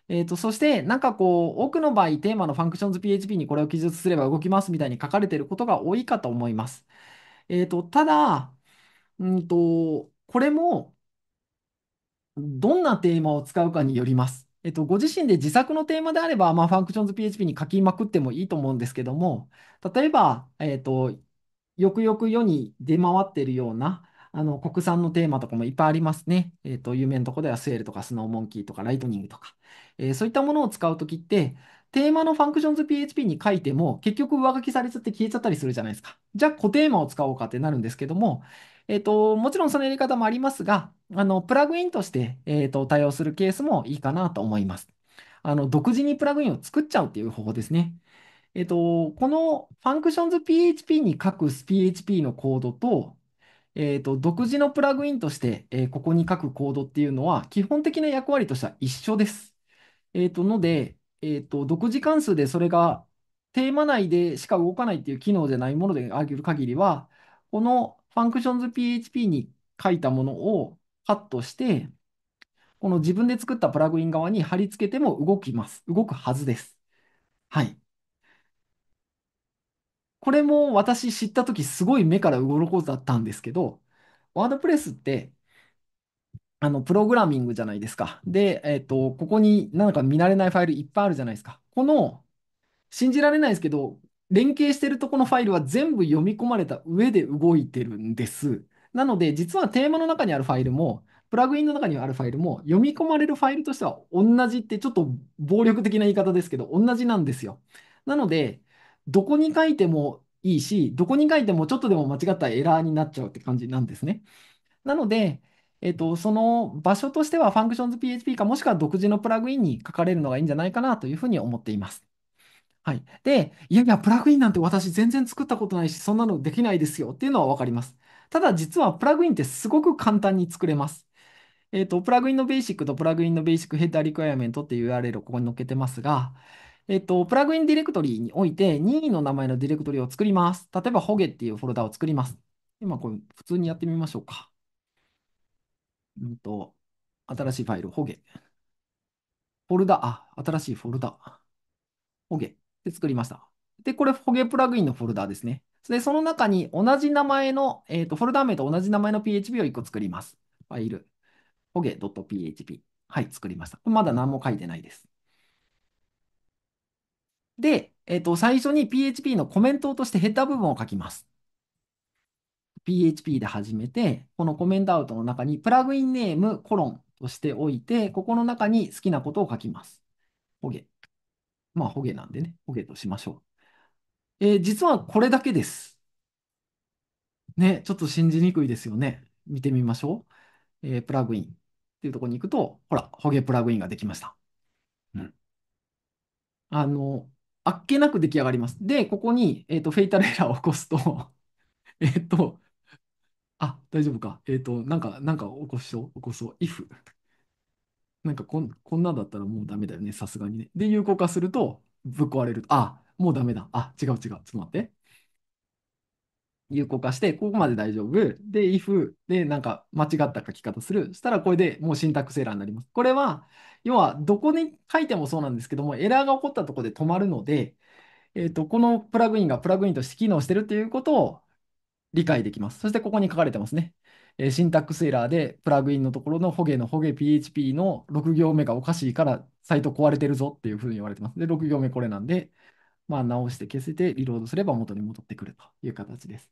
S1: えっと、そして、なんかこう、多くの場合、テーマのファンクションズ PHP にこれを記述すれば動きますみたいに書かれていることが多いかと思います。えっと、ただ、うんと、これも、どんなテーマを使うかによります。えっと、ご自身で自作のテーマであれば、まあ、ファンクションズ PHP に書きまくってもいいと思うんですけども、例えば、えっと、よくよく世に出回っているような、あの、国産のテーマとかもいっぱいありますね。えっと、有名なとこではスエルとかスノーモンキーとかライトニングとか、えーそういったものを使うときって、テーマのファンクションズ PHP に書いても、結局上書きされちゃって消えちゃったりするじゃないですか。じゃあ、固テーマを使おうかってなるんですけども、えっと、もちろんそのやり方もありますが、あの、プラグインとして、えっと、対応するケースもいいかなと思います。あの、独自にプラグインを作っちゃうっていう方法ですね。えっと、このファンクションズ p h p に書く PHP のコードと、えっと、独自のプラグインとして、えーここに書くコードっていうのは、基本的な役割としては一緒です。えっと、ので、えっと、独自関数でそれがテーマ内でしか動かないっていう機能じゃないものであげる限りは、このファンクションズ p h p に書いたものをカットして、この自分で作ったプラグイン側に貼り付けても動きます。動くはずです。はい。これも私知ったときすごい目から鱗だったんですけど、ワードプレスって、あの、プログラミングじゃないですか。で、えっと、ここになんか見慣れないファイルいっぱいあるじゃないですか。この、信じられないですけど、連携してるとこのファイルは全部読み込まれた上で動いてるんです。なので、実はテーマの中にあるファイルも、プラグインの中にあるファイルも、読み込まれるファイルとしては同じって、ちょっと暴力的な言い方ですけど、同じなんですよ。なので、どこに書いてもいいし、どこに書いてもちょっとでも間違ったエラーになっちゃうって感じなんですね。なので、えっと、その場所としては Functions.php かもしくは独自のプラグインに書かれるのがいいんじゃないかなというふうに思っています。はい。で、いやいや、プラグインなんて私全然作ったことないし、そんなのできないですよっていうのはわかります。ただ実はプラグインってすごく簡単に作れます。えっ、ー、と、プラグインのベーシックとプラグインのベーシックヘッダーリクエアメントっていう URL をここに載っけてますが、えっ、ー、と、プラグインディレクトリにおいて任意の名前のディレクトリを作ります。例えば、ホゲっていうフォルダを作ります。今、これ普通にやってみましょうか。うんと、新しいファイル、ホゲ。フォルダ、あ、新しいフォルダ。ホゲで作りました。で、これ、ホゲプラグインのフォルダですね。で、その中に同じ名前の、えっ、ー、と、フォルダ名と同じ名前の PHP を1個作ります。ファイル、hoge.php。はい、作りました。まだ何も書いてないです。で、えっ、ー、と、最初に PHP のコメントとしてヘッダー部分を書きます。PHP で始めて、このコメントアウトの中にプラグインネームコロンとしておいて、ここの中に好きなことを書きます。ほげ。まあ、ほげなんでね、ほげとしましょう。えー実はこれだけです。ね、ちょっと信じにくいですよね。見てみましょう。えープラグインっていうところに行くと、ほら、ホゲプラグインができました。うんあの、あっけなく出来上がります。で、ここに、えっと、フェイタルエラーを起こすと えっと、あ、大丈夫か。えっと、なんか、なんか起こしそう、起こそう、if。なんかこん、こんなだったらもうダメだよね、さすがにね。で、有効化すると、ぶっ壊れる。あ、もうダメだ。あ、違う違う。ちょっと待って。有効化して、ここまで大丈夫。で、if で、なんか間違った書き方する。そしたら、これでもうシンタックスエラーになります。これは、要は、どこに書いてもそうなんですけども、エラーが起こったところで止まるので、えっと、このプラグインがプラグインとして機能してるっていうことを理解できます。そして、ここに書かれてますね。えー、シンタックスエラーで、プラグインのところのホゲのホゲ PHP の6行目がおかしいから、サイト壊れてるぞっていうふうに言われてます。で、6行目これなんで、まあ、直して消せてリロードすれば元に戻ってくるという形です。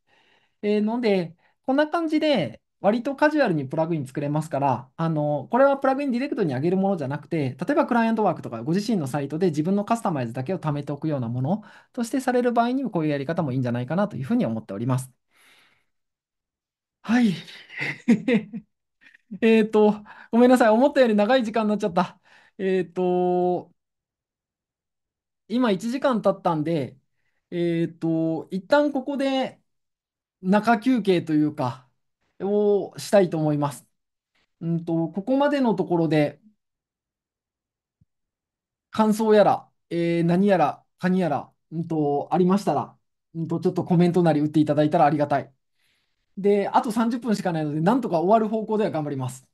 S1: えー、ので、こんな感じで、割とカジュアルにプラグイン作れますから、あの、これはプラグインディレクトに上げるものじゃなくて、例えばクライアントワークとかご自身のサイトで自分のカスタマイズだけを貯めておくようなものとしてされる場合にもこういうやり方もいいんじゃないかなというふうに思っております。はい。えっと、ごめんなさい。思ったより長い時間になっちゃった。えっ、ー、と、今1時間経ったんで、えっと、一旦ここで中休憩というか、をしたいと思います。うんと、ここまでのところで、感想やら、えー、何やら、カニやら、うんと、ありましたら、うんと、ちょっとコメントなり打っていただいたらありがたい。で、あと30分しかないので、なんとか終わる方向では頑張ります。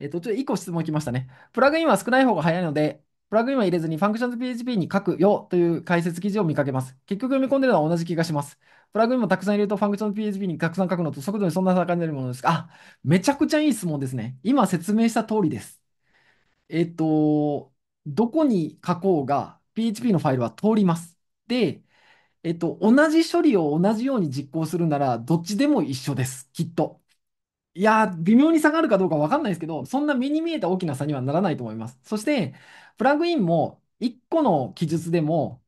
S1: えっと、ちょっと1個質問きましたね。プラグインは少ない方が早いので、プラグインは入れずに Functions.php に書くよという解説記事を見かけます。結局読み込んでるのは同じ気がします。プラグインもたくさん入れると Functions.php にたくさん書くのと速度にそんな差が出るものですが、あ、めちゃくちゃいい質問ですね。今説明した通りです。えっと、どこに書こうが PHP のファイルは通ります。で、えっと、同じ処理を同じように実行するなら、どっちでも一緒です。きっと。いやー、微妙に差があるかどうかわかんないですけど、そんな目に見えた大きな差にはならないと思います。そして、プラグインも1個の記述でも、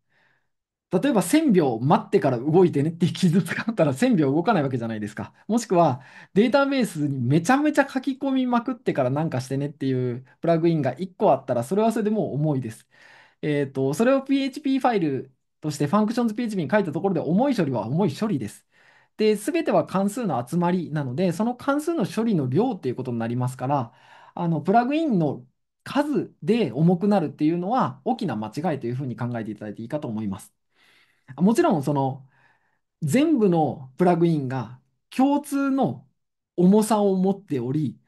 S1: 例えば1000秒待ってから動いてねっていう記述があったら1000秒動かないわけじゃないですか。もしくはデータベースにめちゃめちゃ書き込みまくってからなんかしてねっていうプラグインが1個あったらそれはそれでもう重いです。えっと、それを PHP ファイルとして Functions PHP に書いたところで重い処理は重い処理です。で、全ては関数の集まりなので、その関数の処理の量っていうことになりますから、あのプラグインの数で重くなるっていうのは大きな間違いというふうに考えていただいていいかと思います。もちろん、その全部のプラグインが共通の重さを持っており、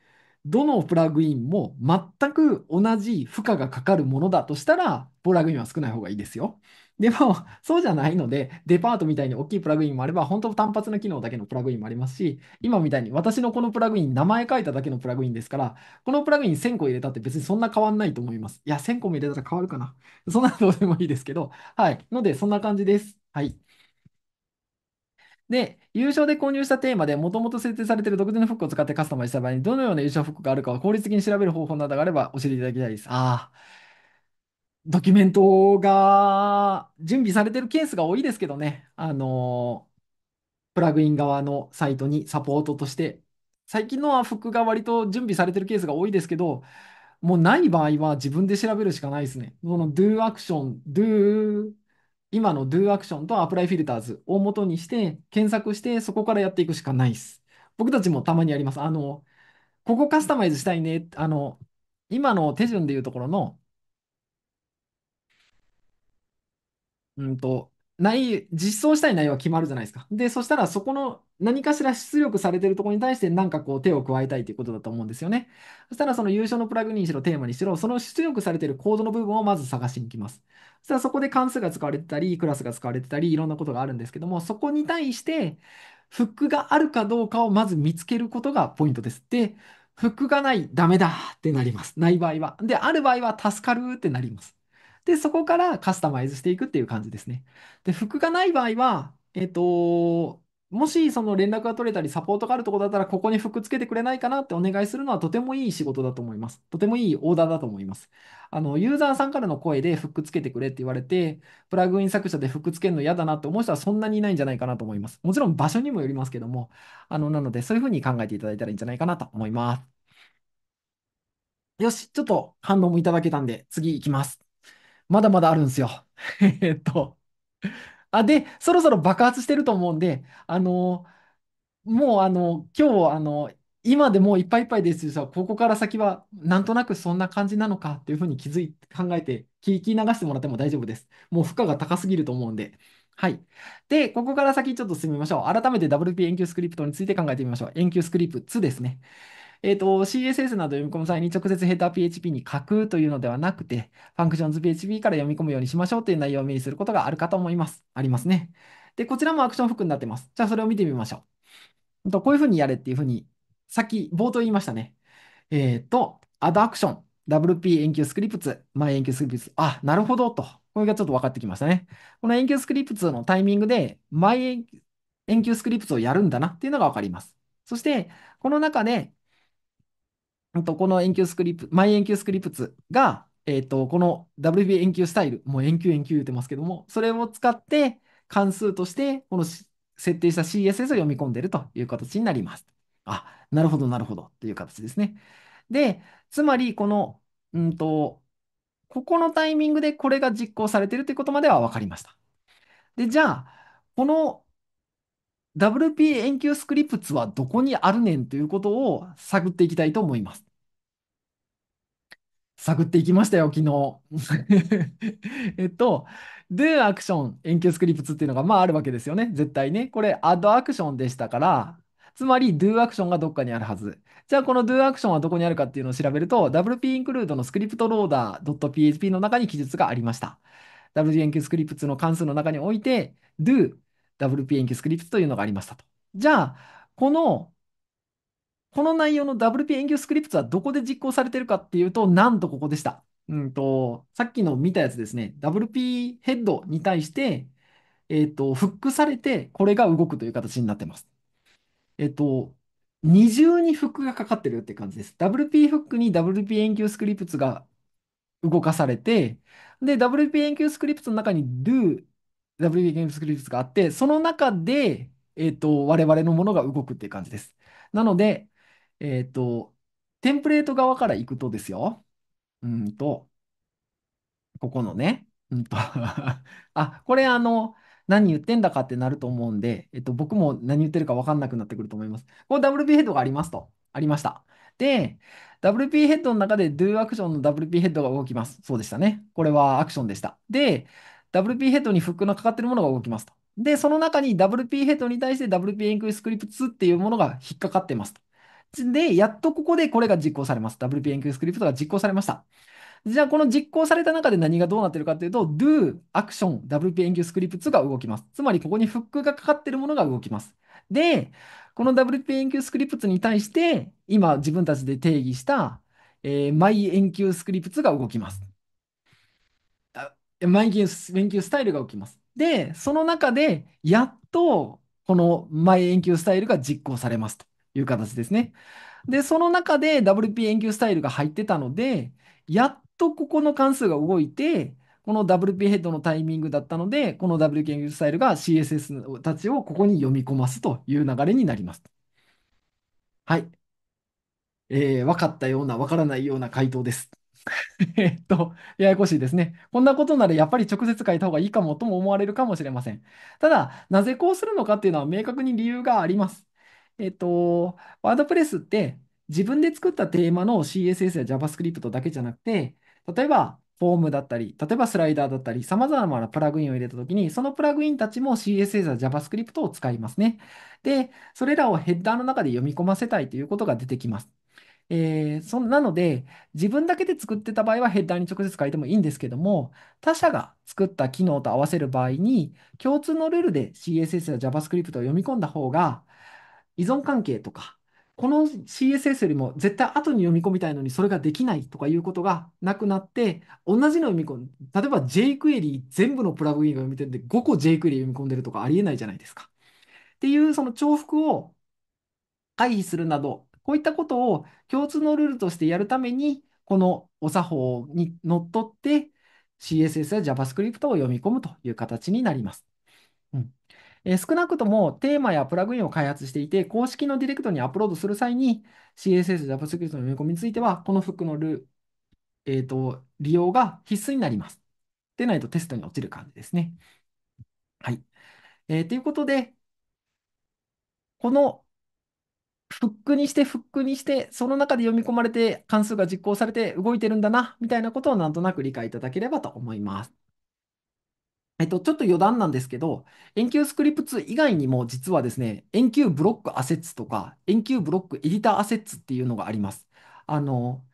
S1: どのプラグインも全く同じ負荷がかかるものだとしたら、プラグインは少ない方がいいですよ。でも、そうじゃないので、デパートみたいに大きいプラグインもあれば、本当単発の機能だけのプラグインもありますし、今みたいに私のこのプラグイン、名前書いただけのプラグインですから、このプラグイン1000個入れたって別にそんな変わんないと思います。いや、1000個も入れたら変わるかな。そんなどうでもいいですけど、はい。ので、そんな感じです。はい。で、優勝で購入したテーマで、もともと設定されている独自のフックを使ってカスタマイズした場合に、どのような優勝フックがあるかを効率的に調べる方法などがあれば教えていただきたいです。ああ。ドキュメントが準備されてるケースが多いですけどね、あの、プラグイン側のサイトにサポートとして、最近のは服が割と準備されてるケースが多いですけど、もうない場合は自分で調べるしかないですね。その Do アクション、Do、今の Do アクションとアプライフィルターズを元にして、検索して、そこからやっていくしかないです。僕たちもたまにやります。あの、ここカスタマイズしたいね。あの、今の手順でいうところの、うんと、内、実装したい内容は決まるじゃないですか。で、そしたらそこの何かしら出力されてるところに対して何かこう手を加えたいということだと思うんですよね。そしたらその優勝のプラグインにしろテーマにしろ、その出力されてるコードの部分をまず探しに行きます。そしたらそこで関数が使われてたり、クラスが使われてたり、いろんなことがあるんですけども、そこに対してフックがあるかどうかをまず見つけることがポイントです。で、フックがない、ダメだってなります。ない場合は。で、ある場合は助かるってなります。で、そこからカスタマイズしていくっていう感じですね。で、服がない場合は、えっと、もしその連絡が取れたりサポートがあるとこだったら、ここに服つけてくれないかなってお願いするのはとてもいい仕事だと思います。とてもいいオーダーだと思います。あの、ユーザーさんからの声で服つけてくれって言われて、プラグイン作者で服つけるの嫌だなって思う人はそんなにいないんじゃないかなと思います。もちろん場所にもよりますけども、あの、なのでそういうふうに考えていただいたらいいんじゃないかなと思います。よし、ちょっと反応もいただけたんで、次行きます。まだまだあるんですよ。えっと。あ、で、そろそろ爆発してると思うんで、あのもう、あの今日、あの今でもういっぱいいっぱいですよ。ここから先は、なんとなくそんな感じなのかっていうふうに気づい、て考えて、聞き流してもらっても大丈夫です。もう負荷が高すぎると思うんで。はい。で、ここから先ちょっと進みましょう。改めて WP 遠球スクリプトについて考えてみましょう。遠球スクリプト2ですね。えっと、CSS など読み込む際に直接ヘー PHP に書くというのではなくて、ファンクションズ PHP から読み込むようにしましょうという内容を目にすることがあるかと思います。ありますね。で、こちらもアクションフックになってます。じゃあ、それを見てみましょう。とこういうふうにやれっていうふうに、さっき冒頭言いましたね。えっ、ー、と、アドアクション、WP 遠求スクリプツ、マイ遠求スクリプツ。あ、なるほどと。これがちょっと分かってきましたね。この遠求スクリプツのタイミングで、マイ遠求スクリプツをやるんだなっていうのが分かります。そして、この中で、とこの円 n q スクリプト、マイ EnQ スクリプトが、えっ、ー、と、この WB 延 q スタイル、もう円 q 円 q 言ってますけども、それを使って関数として、この設定した CSS を読み込んでるという形になります。あ、なるほど、なるほどっていう形ですね。で、つまり、この、うんと、ここのタイミングでこれが実行されているということまでは分かりました。で、じゃあ、この WP 延 q スクリプトはどこにあるねんということを探っていきたいと思います。探っていきましたよ、昨日。えっと、do action 遠距スクリプツっていうのがまああるわけですよね、絶対ね。これ add action でしたから、つまり do action がどっかにあるはず。じゃあこの do action はどこにあるかっていうのを調べると、wp include のスクリプトローダー .php の中に記述がありました。wp 遠距スクリプツの関数の中において、do wp 遠距スクリプツというのがありましたと。じゃあ、このこの内容の WP 遠業スクリプツはどこで実行されてるかっていうと、なんとここでした。うんと、さっきの見たやつですね、WP ヘッドに対して、えっと、フックされて、これが動くという形になってます。えっと、二重にフックがかかってるって感じです。WP フックに WP 遠球スクリプツが動かされて、で、WP 遠球スクリプツの中に do WP 遠球スクリプツがあって、その中で、えっと、我々のものが動くっていう感じです。なので、えっと、テンプレート側から行くとですよ。うんと、ここのね。うんと あ、これあの、何言ってんだかってなると思うんで、えっと、僕も何言ってるか分かんなくなってくると思います。この WP ヘッドがありますと。ありました。で、WP ヘッドの中で Do アクションの WP ヘッドが動きます。そうでしたね。これはアクションでした。で、WP ヘッドにフックのかかってるものが動きますと。で、その中に WP ヘッドに対して WP エンクリスクリプツっていうものが引っかかってますと。で、やっとここでこれが実行されます。WP スクリプトが実行されました。じゃあ、この実行された中で何がどうなってるかというと、do action WP スクリプトが動きます。つまり、ここにフックがかかってるものが動きます。で、この WP 延休スクリプトに対して、今自分たちで定義した、えー、遠延休スクリプトが動きます。毎延休スタイルが動きます。で、その中で、やっと、この毎延休スタイルが実行されますと。いう形ですね。で、その中で WP 研究スタイルが入ってたので、やっとここの関数が動いて、この WP ヘッドのタイミングだったので、この WP 研究スタイルが CSS たちをここに読み込ますという流れになります。はい。えー、分かったような、分からないような回答です。えっと、ややこしいですね。こんなことならやっぱり直接書いた方がいいかもとも思われるかもしれません。ただ、なぜこうするのかっていうのは明確に理由があります。えっと、ワードプレスって自分で作ったテーマの CSS や JavaScript だけじゃなくて、例えばフォームだったり、例えばスライダーだったり、様々なプラグインを入れたときに、そのプラグインたちも CSS や JavaScript を使いますね。で、それらをヘッダーの中で読み込ませたいということが出てきます。えー、そなので、自分だけで作ってた場合はヘッダーに直接書いてもいいんですけども、他社が作った機能と合わせる場合に、共通のルールで CSS や JavaScript を読み込んだ方が、依存関係とか、この CSS よりも絶対後に読み込みたいのにそれができないとかいうことがなくなって、同じの読み込む。例えば jQuery 全部のプラグインが読み込んで5個 jQuery 読み込んでるとかありえないじゃないですか。っていうその重複を回避するなど、こういったことを共通のルールとしてやるために、このお作法にのっとって CSS や JavaScript を読み込むという形になります。えー、少なくともテーマやプラグインを開発していて、公式のディレクトにアップロードする際に CSS、JavaScript の読み込みについては、このフックのル、えーと、利用が必須になります。でないとテストに落ちる感じですね。はい。えー、ということで、このフックにして、フックにして、その中で読み込まれて、関数が実行されて動いてるんだな、みたいなことをなんとなく理解いただければと思います。えっと、ちょっと余談なんですけど、EnQ スクリプツ以外にも実はですね、EnQ ブロックアセッツとか、EnQ ブロックエディターアセッツっていうのがあります。あの、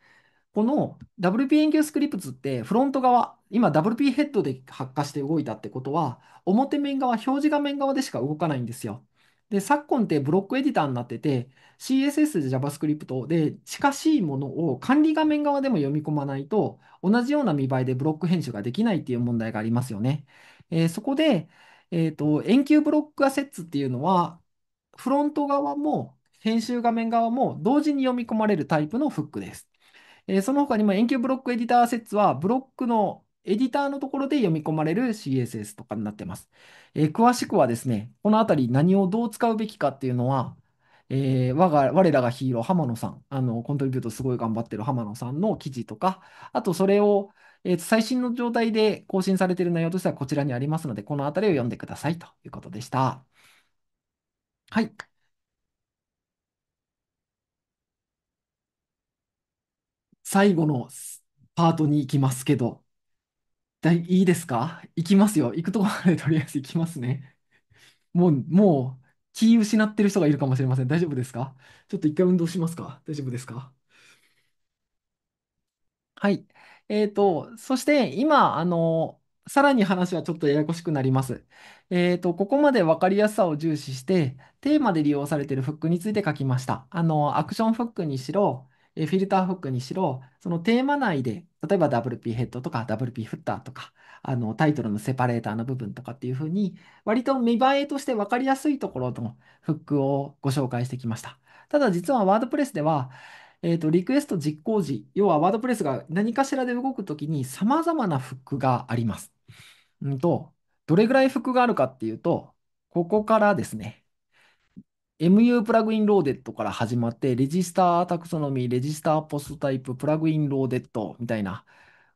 S1: この WP-EnQ スクリプツってフロント側、今 WP ヘッドで発火して動いたってことは、表面側、表示画面側でしか動かないんですよ。で、昨今ってブロックエディターになってて、CSS で JavaScript で近しいものを管理画面側でも読み込まないと、同じような見栄えでブロック編集ができないっていう問題がありますよね。えー、そこで、えっと、遠球ブロックアセッツっていうのは、フロント側も編集画面側も同時に読み込まれるタイプのフックです。えー、その他にも遠球ブロックエディターアセッツは、ブロックのエディターのところで読み込まれる CSS とかになってます。えー、詳しくはですね、このあたり何をどう使うべきかっていうのは、えー、我が我らがヒーロー、浜野さん、あのコントリビュートすごい頑張ってる浜野さんの記事とか、あとそれをえー、最新の状態で更新されている内容としてはこちらにありますので、このあたりを読んでくださいということでした。はい。最後のパートに行きますけど、だいいいですか行きますよ。行くところまでとりあえず行きますね。もう、もう、気失ってる人がいるかもしれません。大丈夫ですかちょっと一回運動しますか大丈夫ですかはい。えっと、そして今、あの、さらに話はちょっとややこしくなります。えっと、ここまで分かりやすさを重視して、テーマで利用されているフックについて書きました。あの、アクションフックにしろ、えフィルターフックにしろ、そのテーマ内で、例えば WP ヘッドとか WP フッターとか、あの、タイトルのセパレーターの部分とかっていうふうに、割と見栄えとして分かりやすいところのフックをご紹介してきました。ただ実はワードプレスでは、えっと、リクエスト実行時、要はワードプレスが何かしらで動くときに様々なフックがあります。うんと、どれぐらいフックがあるかっていうと、ここからですね、MU プラグインローデッドから始まって、レジスタータクソノミー、レジスターポストタイプ、プラグインローデッドみたいな、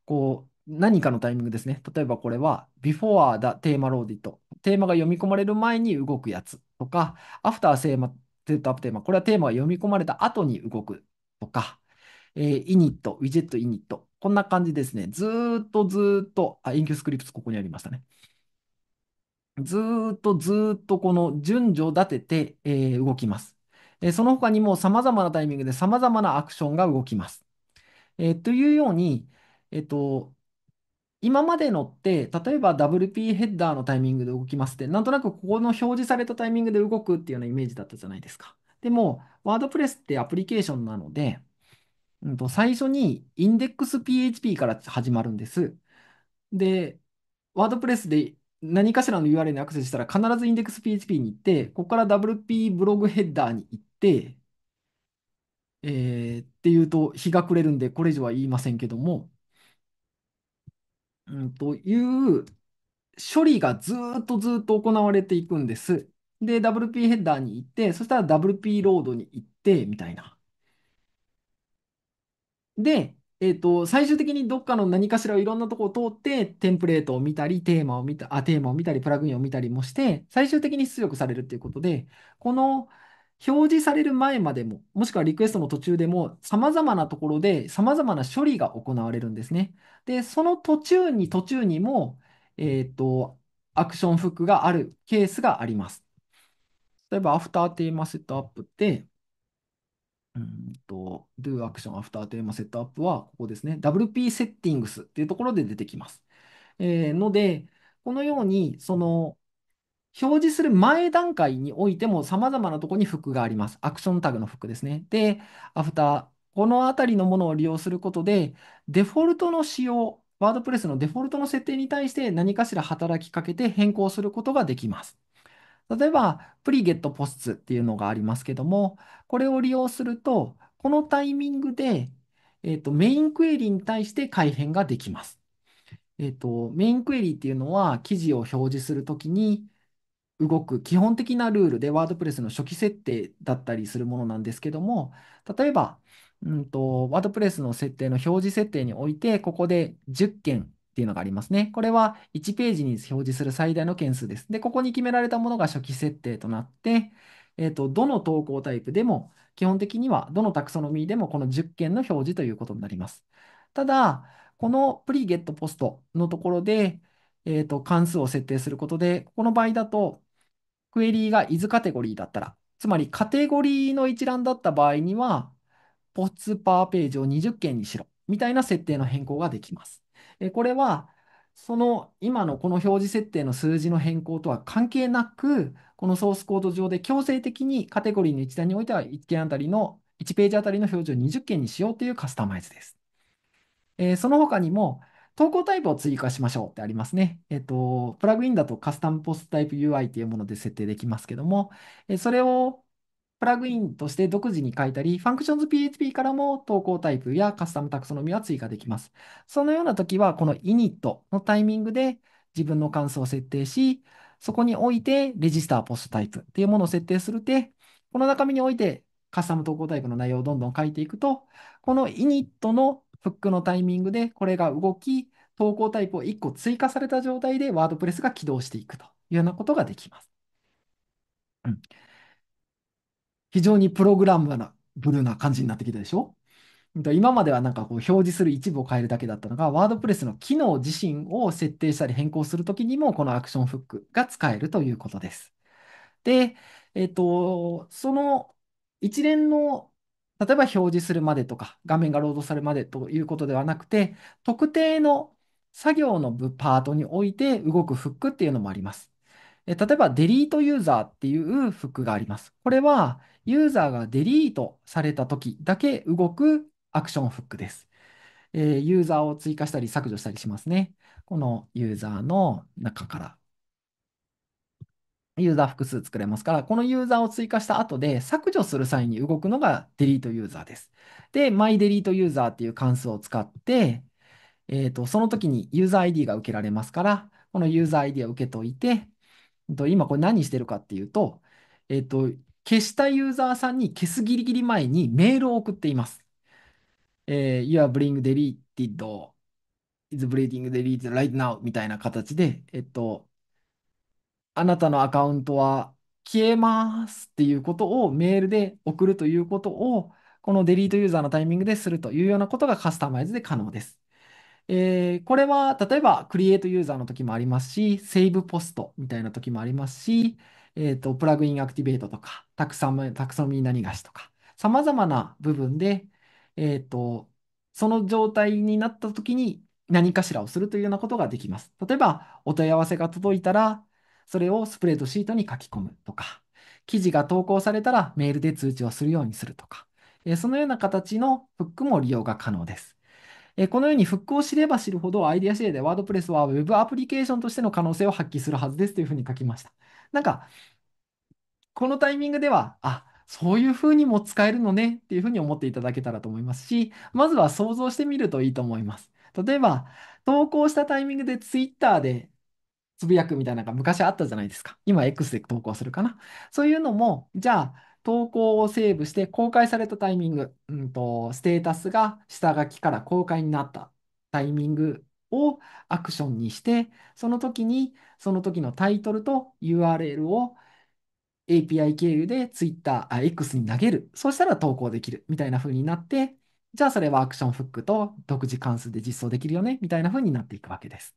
S1: こう、何かのタイミングですね。例えばこれは、before the テーマローディット。テーマが読み込まれる前に動くやつとか、after ーマ、セートアップテーマ。これはテーマが読み込まれた後に動くとか、えー、イニット、ウィジェットイニット。こんな感じですね。ずっとずっと、あ、インキュスクリプトここにありましたね。ずっとずっとこの順序立てて、えー、動きます。えー、その他にも様々なタイミングで様々なアクションが動きます。えー、というように、えっ、と、今までのって、例えば WP ヘッダーのタイミングで動きますって、なんとなくここの表示されたタイミングで動くっていうようなイメージだったじゃないですか。でも、ワードプレスってアプリケーションなので、うんと、最初にインデックス PHP から始まるんです。で、ワードプレスで何かしらの URL にアクセスしたら必ずインデックス PHP に行って、ここから WP ブログヘッダーに行って、えー、っていうと日が暮れるんで、これ以上は言いませんけども、うん、という処理がずっとずっと行われていくんです。で、WP ヘッダーに行って、そしたら WP ロードに行って、みたいな。で、えっと、最終的にどっかの何かしらをいろんなとこを通って、テンプレートを見たり、テーマを見た、あ、テーマを見たり、プラグインを見たりもして、最終的に出力されるっていうことで、この表示される前までも、もしくはリクエストの途中でも、様々なところで様々な処理が行われるんですね。で、その途中に途中にも、えっと、アクションフックがあるケースがあります。例えば、アフターテーマセットアップって、うんと、do action after テーマセットアップは、ここですね。WP セッティングスっていうところで出てきます。えー、ので、このように、その、表示する前段階においても様々なところに服があります。アクションタグの服ですね。で、アフター、このあたりのものを利用することで、デフォルトの仕様、ワードプレスのデフォルトの設定に対して何かしら働きかけて変更することができます。例えば、プリゲットポスツっていうのがありますけども、これを利用すると、このタイミングで、えと、メインクエリに対して改変ができます。えと、メインクエリっていうのは、記事を表示するときに動く基本的なルールで、ワードプレスの初期設定だったりするものなんですけども、例えば、ワードプレスの設定の表示設定において、ここで10件っていうのがありますね。これは1ページに表示する最大の件数です。で、ここに決められたものが初期設定となって、えーと、どの投稿タイプでも、基本的にはどのタクソノミーでもこの10件の表示ということになります。ただ、このプリゲットポストのところで、えーと、関数を設定することで、ここの場合だと、クエリーが is カテゴリーだったら、つまりカテゴリーの一覧だった場合には、ポツパーページを20件にしろ、みたいな設定の変更ができます。これは、その今のこの表示設定の数字の変更とは関係なく、このソースコード上で強制的にカテゴリーの一覧においては1件あたりの、1ページあたりの表示を20件にしようというカスタマイズです。えー、その他にも、投稿タイプを追加しましょうってありますね。えっ、と、プラグインだとカスタムポストタイプ UI というもので設定できますけども、えー、それをプラグインとして独自に書いたり、Functions.php からも投稿タイプやカスタムタクソノミは追加できます。そのような時は、この init のタイミングで自分の関数を設定し、そこにおいてレジスターポストタイプっていうものを設定するて、この中身においてカスタム投稿タイプの内容をどんどん書いていくと、この init のフックのタイミングでこれが動き、投稿タイプを1個追加された状態で WordPress が起動していくというようなことができます。うん非常にプログラムな、ブルーな感じになってきたでしょ今まではなんかこう表示する一部を変えるだけだったのが、ワードプレスの機能自身を設定したり変更するときにも、このアクションフックが使えるということです。で、えっと、その一連の、例えば表示するまでとか、画面がロードされるまでということではなくて、特定の作業のパートにおいて動くフックっていうのもあります。例えば、デリートユーザーっていうフックがあります。これは、ユーザーがデリートされた時だけ動くアクションフックです。えー、ユーザーを追加したり削除したりしますね。このユーザーの中から。ユーザー複数作れますから、このユーザーを追加した後で削除する際に動くのがデリートユーザーです。で、マイデリートユーザーっていう関数を使って、えーと、その時にユーザー ID が受けられますから、このユーザー ID を受けといて、今これ何してるかっていうと、えっ、ー、と、消したユーザーさんに消すギリギリ前にメールを送っています。えー、Your bring deleted is bleeding deleted right now みたいな形で、えっと、あなたのアカウントは消えますっていうことをメールで送るということを、このデリートユーザーのタイミングでするというようなことがカスタマイズで可能です。えー、これは例えばクリエイトユーザーの時もありますし、セーブポストみたいな時もありますし、えっと、プラグインアクティベートとか、タクサム、タクソミー何がしとか、さまざまな部分で、えっと、その状態になった時に何かしらをするというようなことができます。例えば、お問い合わせが届いたら、それをスプレッドシートに書き込むとか、記事が投稿されたらメールで通知をするようにするとか、えそのような形のフックも利用が可能です。えこのようにフックを知れば知るほど、アイデアシェアでワードプレスは Web アプリケーションとしての可能性を発揮するはずですというふうに書きました。なんか、このタイミングでは、あ、そういうふうにも使えるのねっていうふうに思っていただけたらと思いますし、まずは想像してみるといいと思います。例えば、投稿したタイミングで Twitter でつぶやくみたいなのが昔あったじゃないですか。今 X で投稿するかな。そういうのも、じゃあ、投稿をセーブして公開されたタイミング、うんと、ステータスが下書きから公開になったタイミングをアクションにして、その時にその時のタイトルと URL を API 経由で Twitter、X に投げる。そうしたら投稿できる。みたいな風になって、じゃあそれはアクションフックと独自関数で実装できるよね。みたいな風になっていくわけです。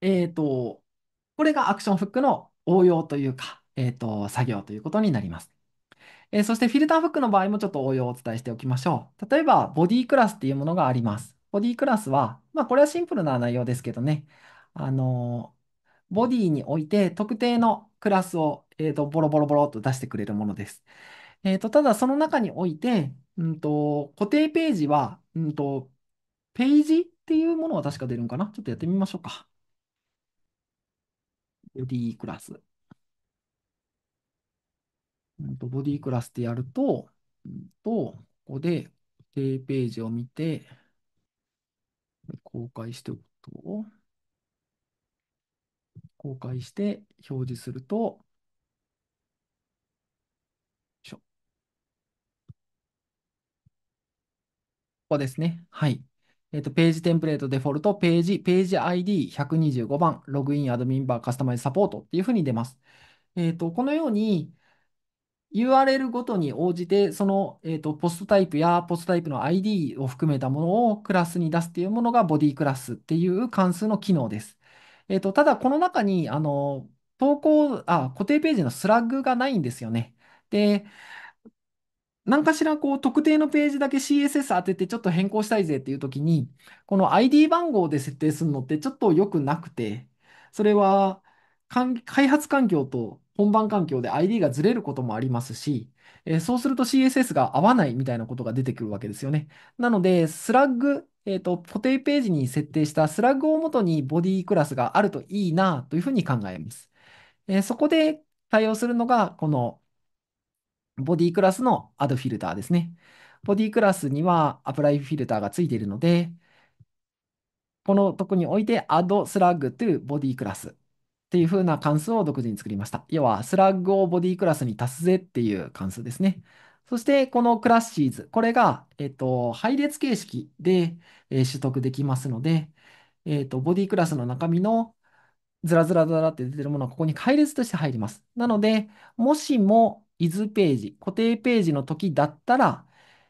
S1: えっ、ー、と、これがアクションフックの応用というか、えっ、ー、と、作業ということになります。えー、そしてフィルターフックの場合もちょっと応用をお伝えしておきましょう。例えば、ボディクラスっていうものがあります。ボディクラスは、まあ、これはシンプルな内容ですけどね、あの、ボディにおいて特定のクラスを、えっと、ボロボロボロと出してくれるものです。えっと、ただ、その中において、うんと、固定ページは、うんと、ページっていうものは確か出るんかなちょっとやってみましょうか。ボディクラス。うんと、ボディクラスってやると、うんと、ここで固定ページを見て、公開しておくと、公開して表示すると、ここですね。はい。えっ、ー、と、ページテンプレートデフォルト、ページ、ページ ID125 番、ログインアドミンバーカスタマイズサポートっていうふうに出ます。えっ、ー、と、このように、URL ごとに応じて、その、えーと、ポストタイプやポストタイプの ID を含めたものをクラスに出すというものがボディクラスっていう関数の機能です。えーと、とただ、この中にあの投稿あ、固定ページのスラッグがないんですよね。で、何かしらこう特定のページだけ CSS 当ててちょっと変更したいぜっていう時に、この ID 番号で設定するのってちょっと良くなくて、それは開発環境と本番環境で ID がずれることもありますし、えそうすると CSS が合わないみたいなことが出てくるわけですよね。なので、スラッグ、えーと、固定ページに設定したスラッグをもとにボディクラスがあるといいなというふうに考えます。えそこで対応するのが、このボディクラスのアドフィルターですね。ボディクラスにはアプライフィルターがついているので、このとこにおいて add スラッグといボディクラスっていう風な関数を独自に作りました。要は、スラッグをボディクラスに足すぜっていう関数ですね。そして、このクラッシーズ、これが、えっと、配列形式で、取得できますので、えっと、ボディクラスの中身のずらずらずらって出てるものはここに配列として入ります。なので、もしもイズページ、固定ページの時だったら、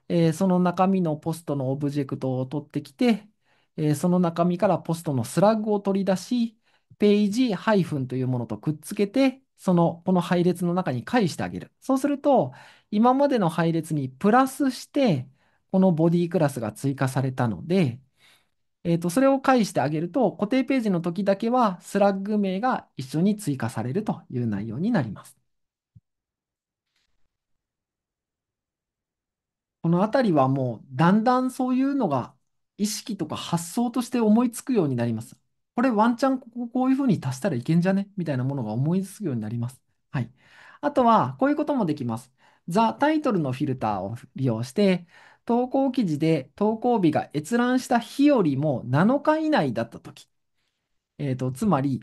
S1: えー、その中身のポストのオブジェクトを取ってきて、えー、その中身からポストのスラッグを取り出し、ページハイフンというものとくっつけて、その、この配列の中に返してあげる。そうすると、今までの配列にプラスして、このボディクラスが追加されたので、えっ、ー、と、それを返してあげると、固定ページの時だけは、スラッグ名が一緒に追加されるという内容になります。このあたりはもう、だんだんそういうのが、意識とか発想として思いつくようになります。これワンチャンこここういうふうに足したらいけんじゃねみたいなものが思いつくようになります。はい。あとは、こういうこともできます。ザ・タイトルのフィルターを利用して、投稿記事で投稿日が閲覧した日よりも7日以内だったとき、えーと、つまり、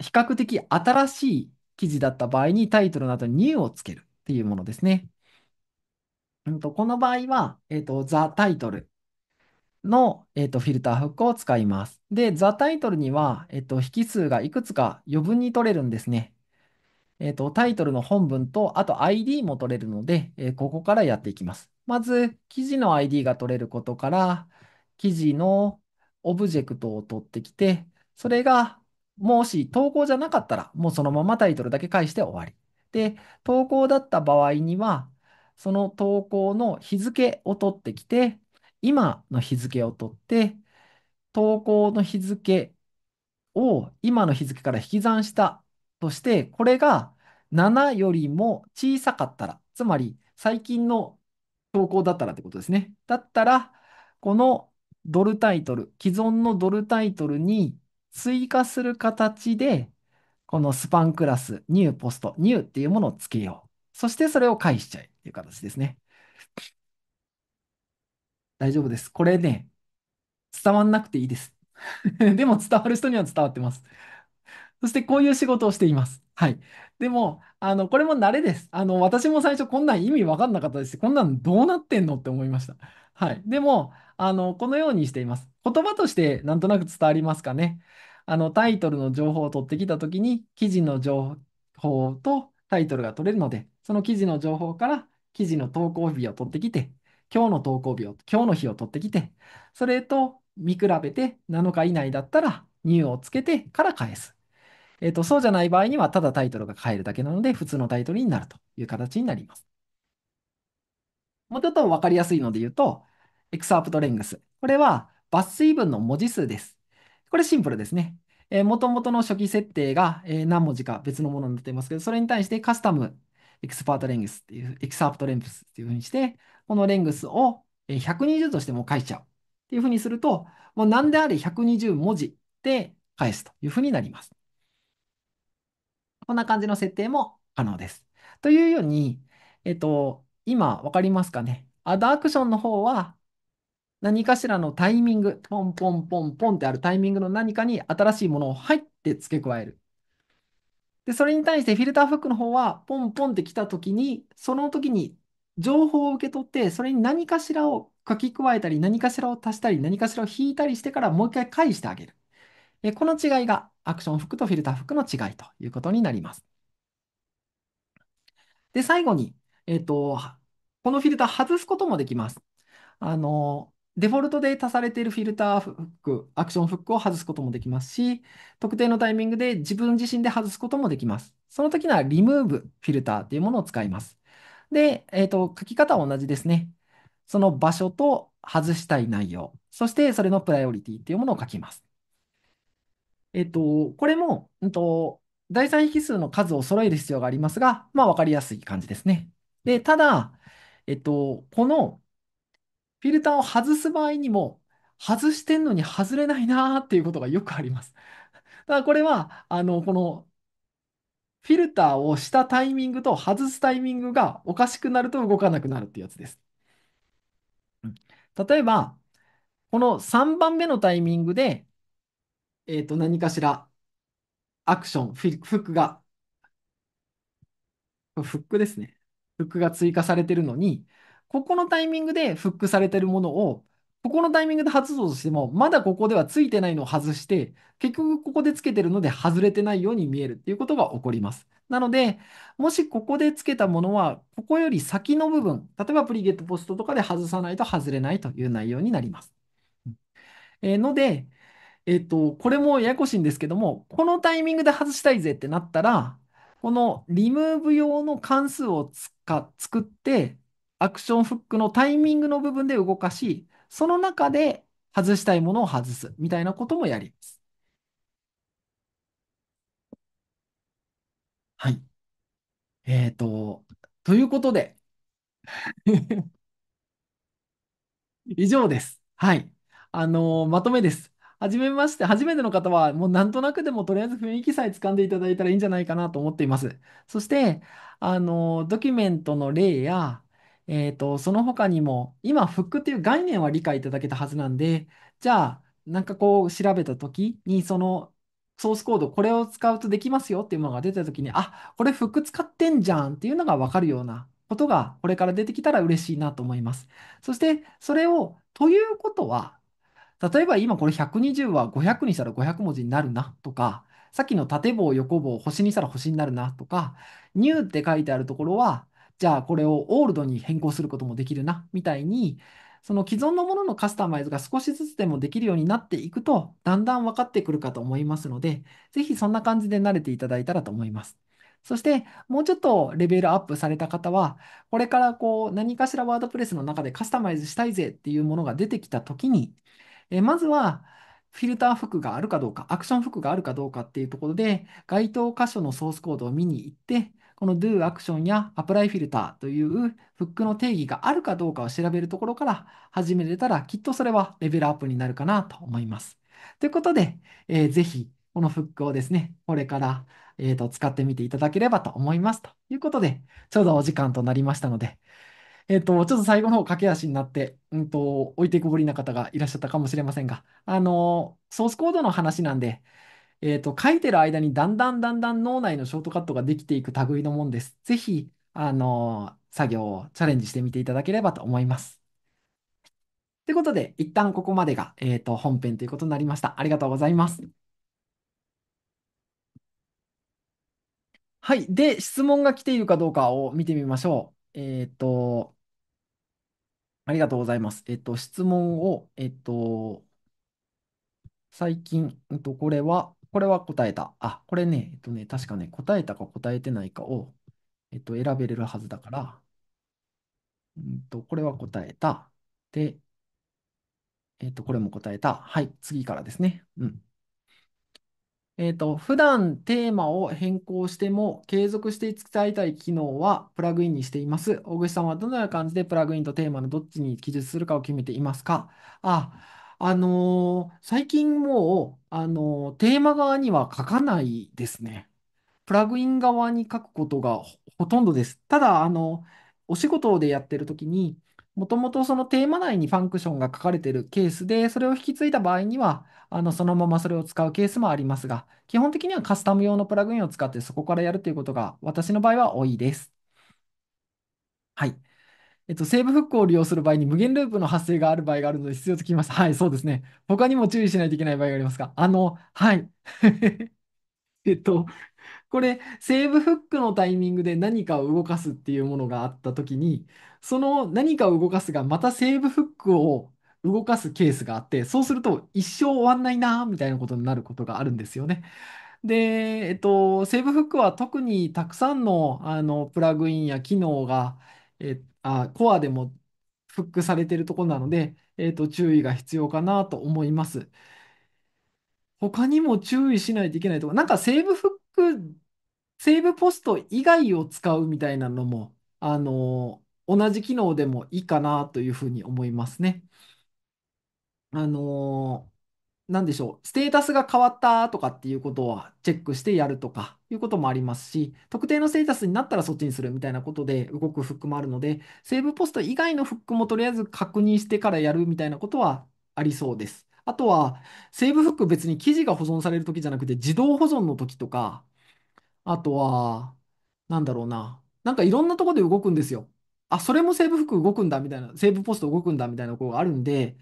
S1: 比較的新しい記事だった場合にタイトルなどに new をつけるっていうものですね。うんと、この場合は、えーと、ザ・タイトルの、えっと、フィルターフックを使います。で、ザタイトルには、えっと、引数がいくつか余分に取れるんですね。えっと、タイトルの本文と、あと ID も取れるので、えー、ここからやっていきます。まず、記事の ID が取れることから、記事のオブジェクトを取ってきて、それが、もし投稿じゃなかったら、もうそのままタイトルだけ返して終わり。で、投稿だった場合には、その投稿の日付を取ってきて、今の日付を取って、投稿の日付を今の日付から引き算したとして、これが7よりも小さかったら、つまり最近の投稿だったらってことですね。だったら、このドルタイトル、既存のドルタイトルに追加する形で、このスパンクラス、ニューポスト、ニューっていうものをつけよう。そしてそれを返しちゃえっていう形ですね。大丈夫です。これね、伝わんなくていいです。でも伝わる人には伝わってます。そしてこういう仕事をしています。はい。でも、あの、これも慣れです。あの、私も最初こんなん意味わかんなかったですし、こんなんどうなってんのって思いました。はい。でも、あの、このようにしています。言葉としてなんとなく伝わりますかね。あの、タイトルの情報を取ってきたときに、記事の情報とタイトルが取れるので、その記事の情報から記事の投稿日を取ってきて、今日の投稿日を、今日の日を取ってきて、それと見比べて7日以内だったら、入をつけてから返す。えっ、ー、と、そうじゃない場合には、ただタイトルが変えるだけなので、普通のタイトルになるという形になります。もうちょっと分かりやすいので言うと、エクサープトレングス。これは、抜粋文の文字数です。これシンプルですね。えー、元々の初期設定が、えー、何文字か別のものになってますけど、それに対してカスタムエクスパートレングスっていう、エクサープトレングスっていうふうにして、このレングスを120としても返しちゃうっていうふうにすると、もう何であれ120文字で返すというふうになります。こんな感じの設定も可能です。というように、えっと、今分かりますかね。アドアクションの方は何かしらのタイミング、ポンポンポンポンってあるタイミングの何かに新しいものを入って付け加える。で、それに対してフィルターフックの方は、ポンポンって来た時に、その時に情報を受け取って、それに何かしらを書き加えたり、何かしらを足したり、何かしらを引いたりしてからもう一回返してあげる。えこの違いがアクション服とフィルター服の違いということになります。で、最後に、えっ、と、このフィルター外すこともできます。あの、デフォルトで足されているフィルターフック、アクションフックを外すこともできますし、特定のタイミングで自分自身で外すこともできます。その時にはリムーブフィルターというものを使います。で、えっと、書き方は同じですね。その場所と外したい内容、そしてそれのプライオリティっていうものを書きます。えっと、これも、うんと、第三引数の数を揃える必要がありますが、まあ分かりやすい感じですね。で、ただ、えっと、このフィルターを外す場合にも、外してんのに外れないなーっていうことがよくあります。だからこれは、あの、このフィルターをしたタイミングと外すタイミングがおかしくなると動かなくなるっていうやつです。例えば、この3番目のタイミングで、えっ、ー、と、何かしらアクション、フックが、フックですね。フックが追加されてるのに、ここのタイミングでフックされてるものをここのタイミングで外そうとしても、まだここではついてないのを外して、結局ここでつけてるので外れてないように見えるっていうことが起こります。なので、もしここでつけたものは、ここより先の部分、例えばプリゲットポストとかで外さないと外れないという内容になります。えー、ので、えっと、これもややこしいんですけども、このタイミングで外したいぜってなったら、このリムーブ用の関数をつか作って、アクションフックのタイミングの部分で動かし、その中で外したいものを外すみたいなこともやります。はい。えっと、ということで 以上です。はい。あのーまとめです。はじめまして、初めての方は、もうなんとなくでもとりあえず雰囲気さえつかんでいただいたらいいんじゃないかなと思っています。そして、あのードキュメントの例や、えっと、その他にも、今、フックっていう概念は理解いただけたはずなんで、じゃあ、なんかこう、調べたときに、そのソースコード、これを使うとできますよっていうものが出たときに、あ、これフック使ってんじゃんっていうのがわかるようなことが、これから出てきたら嬉しいなと思います。そして、それを、ということは、例えば今これ120は500にしたら500文字になるなとか、さっきの縦棒、横棒、星にしたら星になるなとか、ニューって書いてあるところは、じゃあこれをオールドに変更することもできるな、みたいに、その既存のもののカスタマイズが少しずつでもできるようになっていくと、だんだん分かってくるかと思いますので、ぜひそんな感じで慣れていただいたらと思います。そして、もうちょっとレベルアップされた方は、これからこう何かしらワードプレスの中でカスタマイズしたいぜっていうものが出てきた時に、えまずは、フィルター服があるかどうか、アクション服があるかどうかっていうところで、該当箇所のソースコードを見に行って、この Do アクションや Apply ィルターというフックの定義があるかどうかを調べるところから始めれたら、きっとそれはレベルアップになるかなと思います。ということで、えー、ぜひ、このフックをですね、これから、えーと、と使ってみていただければと思いますということで、ちょうどお時間となりましたので、えっ、ー、と、ちょっと最後の方駆け足になって、うんと、置いてこぼりな方がいらっしゃったかもしれませんが、あのー、ソースコードの話なんで、えっと、書いてる間にだんだんだんだん脳内のショートカットができていく類のもんです。ぜひ、あのー作業をチャレンジしてみていただければと思います。ということで、一旦ここまでが、えっと、本編ということになりました。ありがとうございます。はい。で、質問が来ているかどうかを見てみましょう。えっと、ありがとうございます。えっと、質問を、えっと、最近、えっと、これは、これは答えた。あ、これね、えっとね、確かね、答えたか答えてないかを、えっと、選べれるはずだから、うんと、これは答えた。で、えっと、これも答えた。はい、次からですね。うん。えっと、普段テーマを変更しても継続して使いたい機能はプラグインにしています。大口さんはどのような感じでプラグインとテーマのどっちに記述するかを決めていますかあ、あのー最近もう、あのーテーマ側には書かないですね。プラグイン側に書くことがほ、ほとんどです。ただ、あの、お仕事でやってるときに、もともとそのテーマ内にファンクションが書かれてるケースで、それを引き継いだ場合には、あの、そのままそれを使うケースもありますが、基本的にはカスタム用のプラグインを使ってそこからやるということが、私の場合は多いです。はい。えっと、セーブフックを利用する場合に無限ループの発生がある場合があるので必要と聞きます。はい、そうですね。他にも注意しないといけない場合がありますかあの、はい。えっと、これ、セーブフックのタイミングで何かを動かすっていうものがあったときに、その何かを動かすが、またセーブフックを動かすケースがあって、そうすると一生終わんないな、みたいなことになることがあるんですよね。で、えっと、セーブフックは特にたくさんの、あのプラグインや機能が、えっあコアでもフックされているところなので、えーと、注意が必要かなと思います。他にも注意しないといけないところ、なんかセーブフック、セーブポスト以外を使うみたいなのも、あの同じ機能でもいいかなというふうに思いますね。あのなんでしょう、ステータスが変わったとかっていうことはチェックしてやるとかいうこともありますし、特定のステータスになったらそっちにするみたいなことで動くフックもあるので、セーブポスト以外のフックもとりあえず確認してからやるみたいなことはありそうです。あとは、セーブフック別に記事が保存されるときじゃなくて自動保存のときとか、あとは、なんだろうな、なんかいろんなとこで動くんですよ。あ、それもセーブフック動くんだみたいな、セーブポスト動くんだみたいなことがあるんで、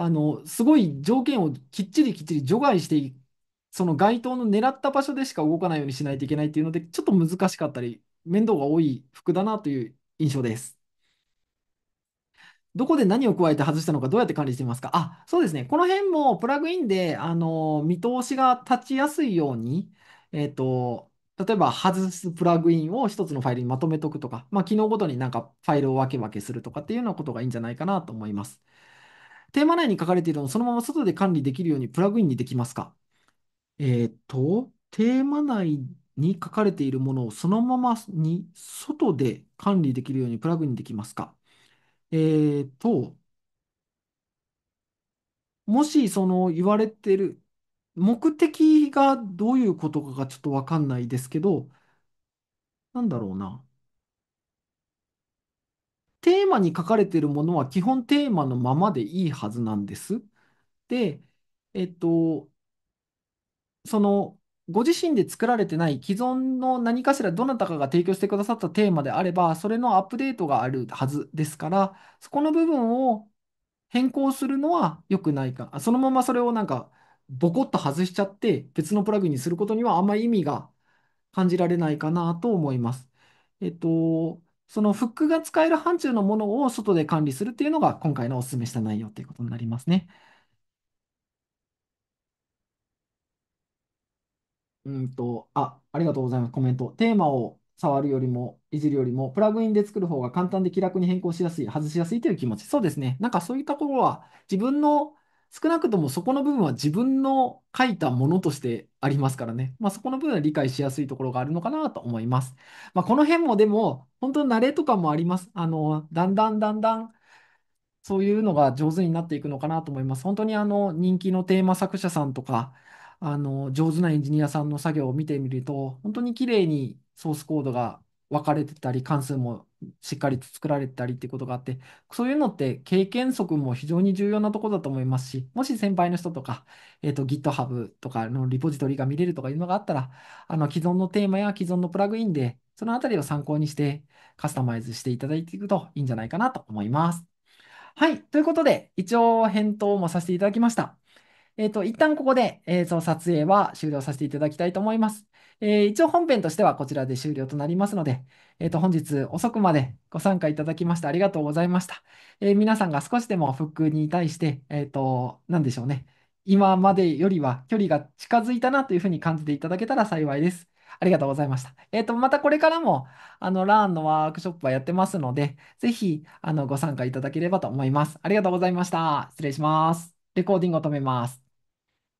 S1: あの、すごい条件をきっちりきっちり除外してその該当の狙った場所でしか動かないようにしないといけないっていうので、ちょっと難しかったり、面倒が多い服だなという印象です。どこで何を加えて外したのか、どうやって管理していますかあ、そうですね。この辺もプラグインで、あの、見通しが立ちやすいように、えっと、例えば外すプラグインを一つのファイルにまとめとくとか、まあ、機能ごとになんかファイルを分け分けするとかっていうようなことがいいんじゃないかなと思います。テーマ内に書かれているのをそのまま外で管理できるようにプラグインにできますかえっ、と、テーマ内に書かれているものをそのままに外で管理できるようにプラグインできますかえっ、と、もしその言われてる目的がどういうことかがちょっとわかんないですけど、なんだろうな。テーマに書かれているものは基本テーマのままでいいはずなんです。で、えっと、その、ご自身で作られてない既存の何かしらどなたかが提供してくださったテーマであれば、それのアップデートがあるはずですから、そこの部分を変更するのは良くないか。そのままそれをなんか、ボコッと外しちゃって、別のプラグにすることにはあんまり意味が感じられないかなと思います。えっと、そのフックが使える範疇のものを外で管理するっていうのが今回のお勧めした内容ということになりますね。うんと、あ、ありがとうございます。コメント。テーマを触るよりも、いじるよりも、プラグインで作る方が簡単で気楽に変更しやすい、外しやすいという気持ち。そうですね。なんかそういったところは、自分の少なくともそこの部分は自分の書いたものとしてありますからね、まあ、そこの部分は理解しやすいところがあるのかなと思います。まあ、この辺もでも、本当に慣れとかもあります。あのだんだんだんだんそういうのが上手になっていくのかなと思います。本当にあの人気のテーマ作者さんとか、あの上手なエンジニアさんの作業を見てみると、本当に綺麗にソースコードが分かれてたり、関数もしっかりと作られたりっていうことがあって、そういうのって経験則も非常に重要なところだと思いますし、もし先輩の人とか、えーと、GitHub とかのリポジトリが見れるとかいうのがあったら、あの既存のテーマや既存のプラグインで、そのあたりを参考にしてカスタマイズしていただいていくといいんじゃないかなと思います。はい。ということで、一応返答もさせていただきました。えっ、ー、と、一旦ここで、えの撮影は終了させていただきたいと思います。えー、一応本編としてはこちらで終了となりますので、えー、と本日遅くまでご参加いただきましてありがとうございました。えー、皆さんが少しでも復ッに対して、えーと、何でしょうね、今までよりは距離が近づいたなというふうに感じていただけたら幸いです。ありがとうございました。えっ、ー、と、またこれからも、あの、ラーンのワークショップはやってますので、ぜひ、あの、ご参加いただければと思います。ありがとうございました。失礼します。レコーディングを止めます。